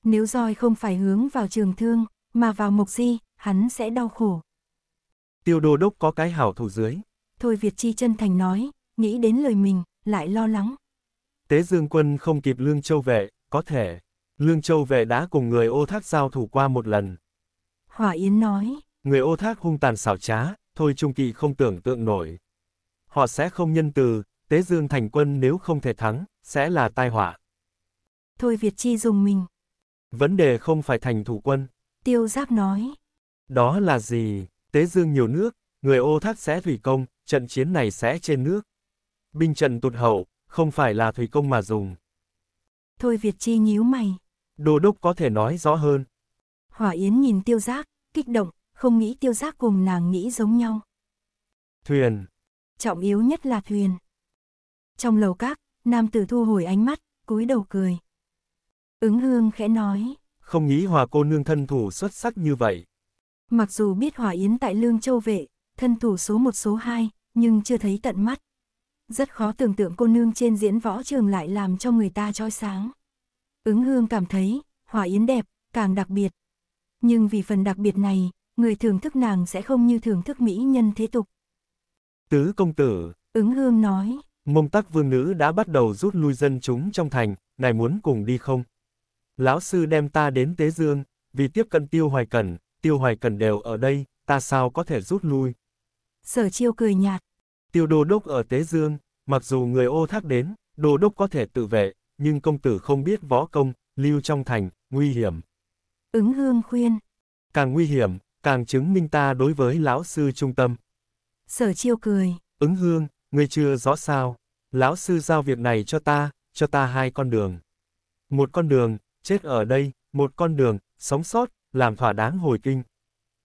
Nếu roi không phải hướng vào trường thương, mà vào mục di, hắn sẽ đau khổ. Tiêu đô đốc có cái hảo thủ dưới. Thôi Việt Chi chân thành nói, nghĩ đến lời mình, lại lo lắng. Tế Dương quân không kịp Lương Châu vệ, có thể. Lương Châu vệ đã cùng người ô thác giao thủ qua một lần. Hỏa Yến nói. Người ô thác hung tàn xảo trá, thôi trung kỳ không tưởng tượng nổi. Họ sẽ không nhân từ, Tế Dương thành quân nếu không thể thắng, sẽ là tai họa. Thôi Việt Chi dùng mình. Vấn đề không phải thành thủ quân, Tiêu Giáp nói. Đó là gì? Tế dương nhiều nước, người ô thác sẽ thủy công, trận chiến này sẽ trên nước. Binh trận tụt hậu, không phải là thủy công mà dùng. Thôi Việt Chi nhíu mày. Đồ đốc có thể nói rõ hơn. Hỏa Yến nhìn tiêu giác, kích động, không nghĩ tiêu giác cùng nàng nghĩ giống nhau. Thuyền. Trọng yếu nhất là thuyền. Trong lầu các, nam tử thu hồi ánh mắt, cúi đầu cười. Ứng hương khẽ nói không nghĩ Hòa cô nương thân thủ xuất sắc như vậy. Mặc dù biết Hòa Yến tại Lương Châu Vệ, thân thủ số một số 2, nhưng chưa thấy tận mắt. Rất khó tưởng tượng cô nương trên diễn võ trường lại làm cho người ta trói sáng. Ứng hương cảm thấy, Hòa Yến đẹp, càng đặc biệt. Nhưng vì phần đặc biệt này, người thưởng thức nàng sẽ không như thưởng thức mỹ nhân thế tục. Tứ công tử, ứng hương nói, mông tắc vương nữ đã bắt đầu rút lui dân chúng trong thành, này muốn cùng đi không? Lão sư đem ta đến Tế Dương, vì tiếp cận Tiêu Hoài Cẩn, Tiêu Hoài Cẩn đều ở đây, ta sao có thể rút lui. Sở chiêu cười nhạt. Tiêu đô đốc ở Tế Dương, mặc dù người ô thác đến, đô đốc có thể tự vệ, nhưng công tử không biết võ công, lưu trong thành, nguy hiểm. Ứng hương khuyên. Càng nguy hiểm, càng chứng minh ta đối với lão sư trung tâm. Sở chiêu cười. Ứng hương, người chưa rõ sao. Lão sư giao việc này cho ta, cho ta hai con đường. Một con đường, chết ở đây, một con đường, sống sót, làm thỏa đáng hồi kinh.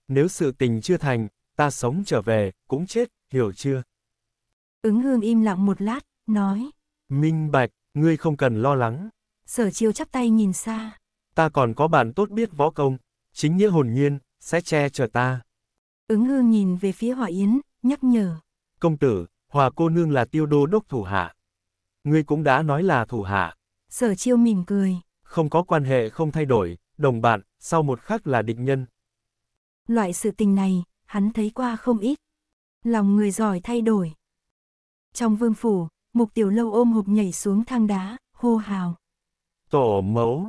Nếu sự tình chưa thành, ta sống trở về, cũng chết, hiểu chưa? Ứng hương im lặng một lát, nói. Minh bạch, ngươi không cần lo lắng. Sở chiêu chắp tay nhìn xa. Ta còn có bạn tốt biết võ công, chính nghĩa hồn nhiên, sẽ che chở ta. Ứng hương nhìn về phía hỏa Yến, nhắc nhở. Công tử, Hòa cô nương là tiêu đô đốc thủ hạ. Ngươi cũng đã nói là thủ hạ. Sở chiêu mỉm cười không có quan hệ không thay đổi, đồng bạn, sau một khắc là địch nhân. Loại sự tình này, hắn thấy qua không ít. Lòng người giỏi thay đổi. Trong vương phủ, mục tiểu lâu ôm hộp nhảy xuống thang đá, hô hào. Tổ mẫu.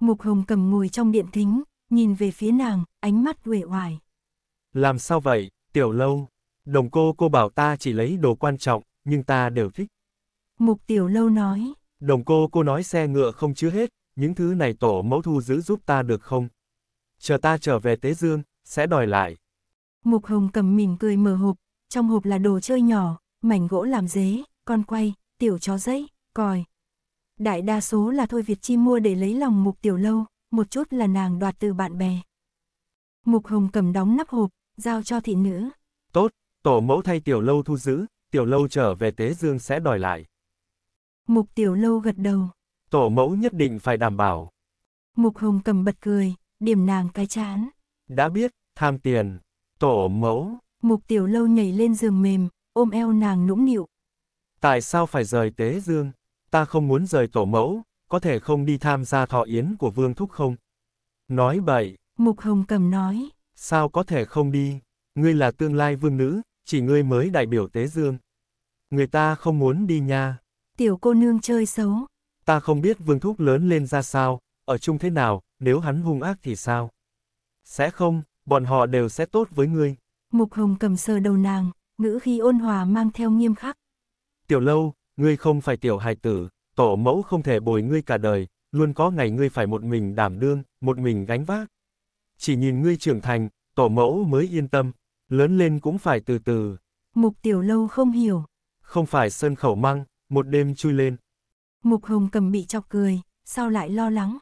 Mục hồng cầm ngồi trong điện thính, nhìn về phía nàng, ánh mắt uể oải. Làm sao vậy, tiểu lâu? Đồng cô cô bảo ta chỉ lấy đồ quan trọng, nhưng ta đều thích. Mục tiểu lâu nói. Đồng cô cô nói xe ngựa không chứa hết, những thứ này tổ mẫu thu giữ giúp ta được không? Chờ ta trở về Tế Dương, sẽ đòi lại. Mục Hồng cầm mỉm cười mở hộp, trong hộp là đồ chơi nhỏ, mảnh gỗ làm dế, con quay, tiểu chó giấy, còi. Đại đa số là Thôi Việt Chi mua để lấy lòng Mục Tiểu Lâu, một chút là nàng đoạt từ bạn bè. Mục Hồng cầm đóng nắp hộp, giao cho thị nữ. Tốt, tổ mẫu thay Tiểu Lâu thu giữ, Tiểu Lâu trở về Tế Dương sẽ đòi lại. Mục Tiểu Lâu gật đầu. Tổ mẫu nhất định phải đảm bảo. Mục Hồng cầm bật cười, điểm nàng cái chán. Đã biết, tham tiền. Tổ mẫu. Mục Tiểu Lâu nhảy lên giường mềm, ôm eo nàng nũng nịu. Tại sao phải rời Tế Dương? Ta không muốn rời tổ mẫu, có thể không đi tham gia thọ yến của Vương Thúc không? Nói bậy. Mục Hồng cầm nói. Sao có thể không đi? Ngươi là tương lai vương nữ, chỉ ngươi mới đại biểu Tế Dương. Người ta không muốn đi nha. Tiểu cô nương chơi xấu, Ta không biết Vương Thúc lớn lên ra sao, ở chung thế nào, nếu hắn hung ác thì sao? Sẽ không, bọn họ đều sẽ tốt với ngươi. Mục Hồng cầm sờ đầu nàng, ngữ khi ôn hòa mang theo nghiêm khắc. Tiểu lâu, ngươi không phải tiểu hài tử, tổ mẫu không thể bồi ngươi cả đời, luôn có ngày ngươi phải một mình đảm đương, một mình gánh vác. Chỉ nhìn ngươi trưởng thành, tổ mẫu mới yên tâm, lớn lên cũng phải từ từ. Mục tiểu lâu không hiểu. Không phải sân khẩu măng, một đêm chui lên. Mục Hồng cầm bị chọc cười, sao lại lo lắng.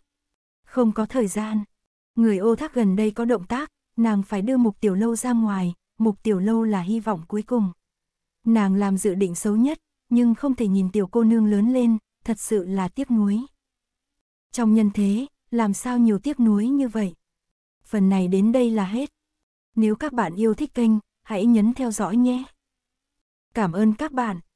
Không có thời gian. Người ô thác gần đây có động tác, nàng phải đưa mục tiểu lâu ra ngoài, mục tiểu lâu là hy vọng cuối cùng. Nàng làm dự định xấu nhất, nhưng không thể nhìn tiểu cô nương lớn lên, thật sự là tiếc nuối. Trong nhân thế, làm sao nhiều tiếc nuối như vậy? Phần này đến đây là hết. Nếu các bạn yêu thích kênh, hãy nhấn theo dõi nhé. Cảm ơn các bạn.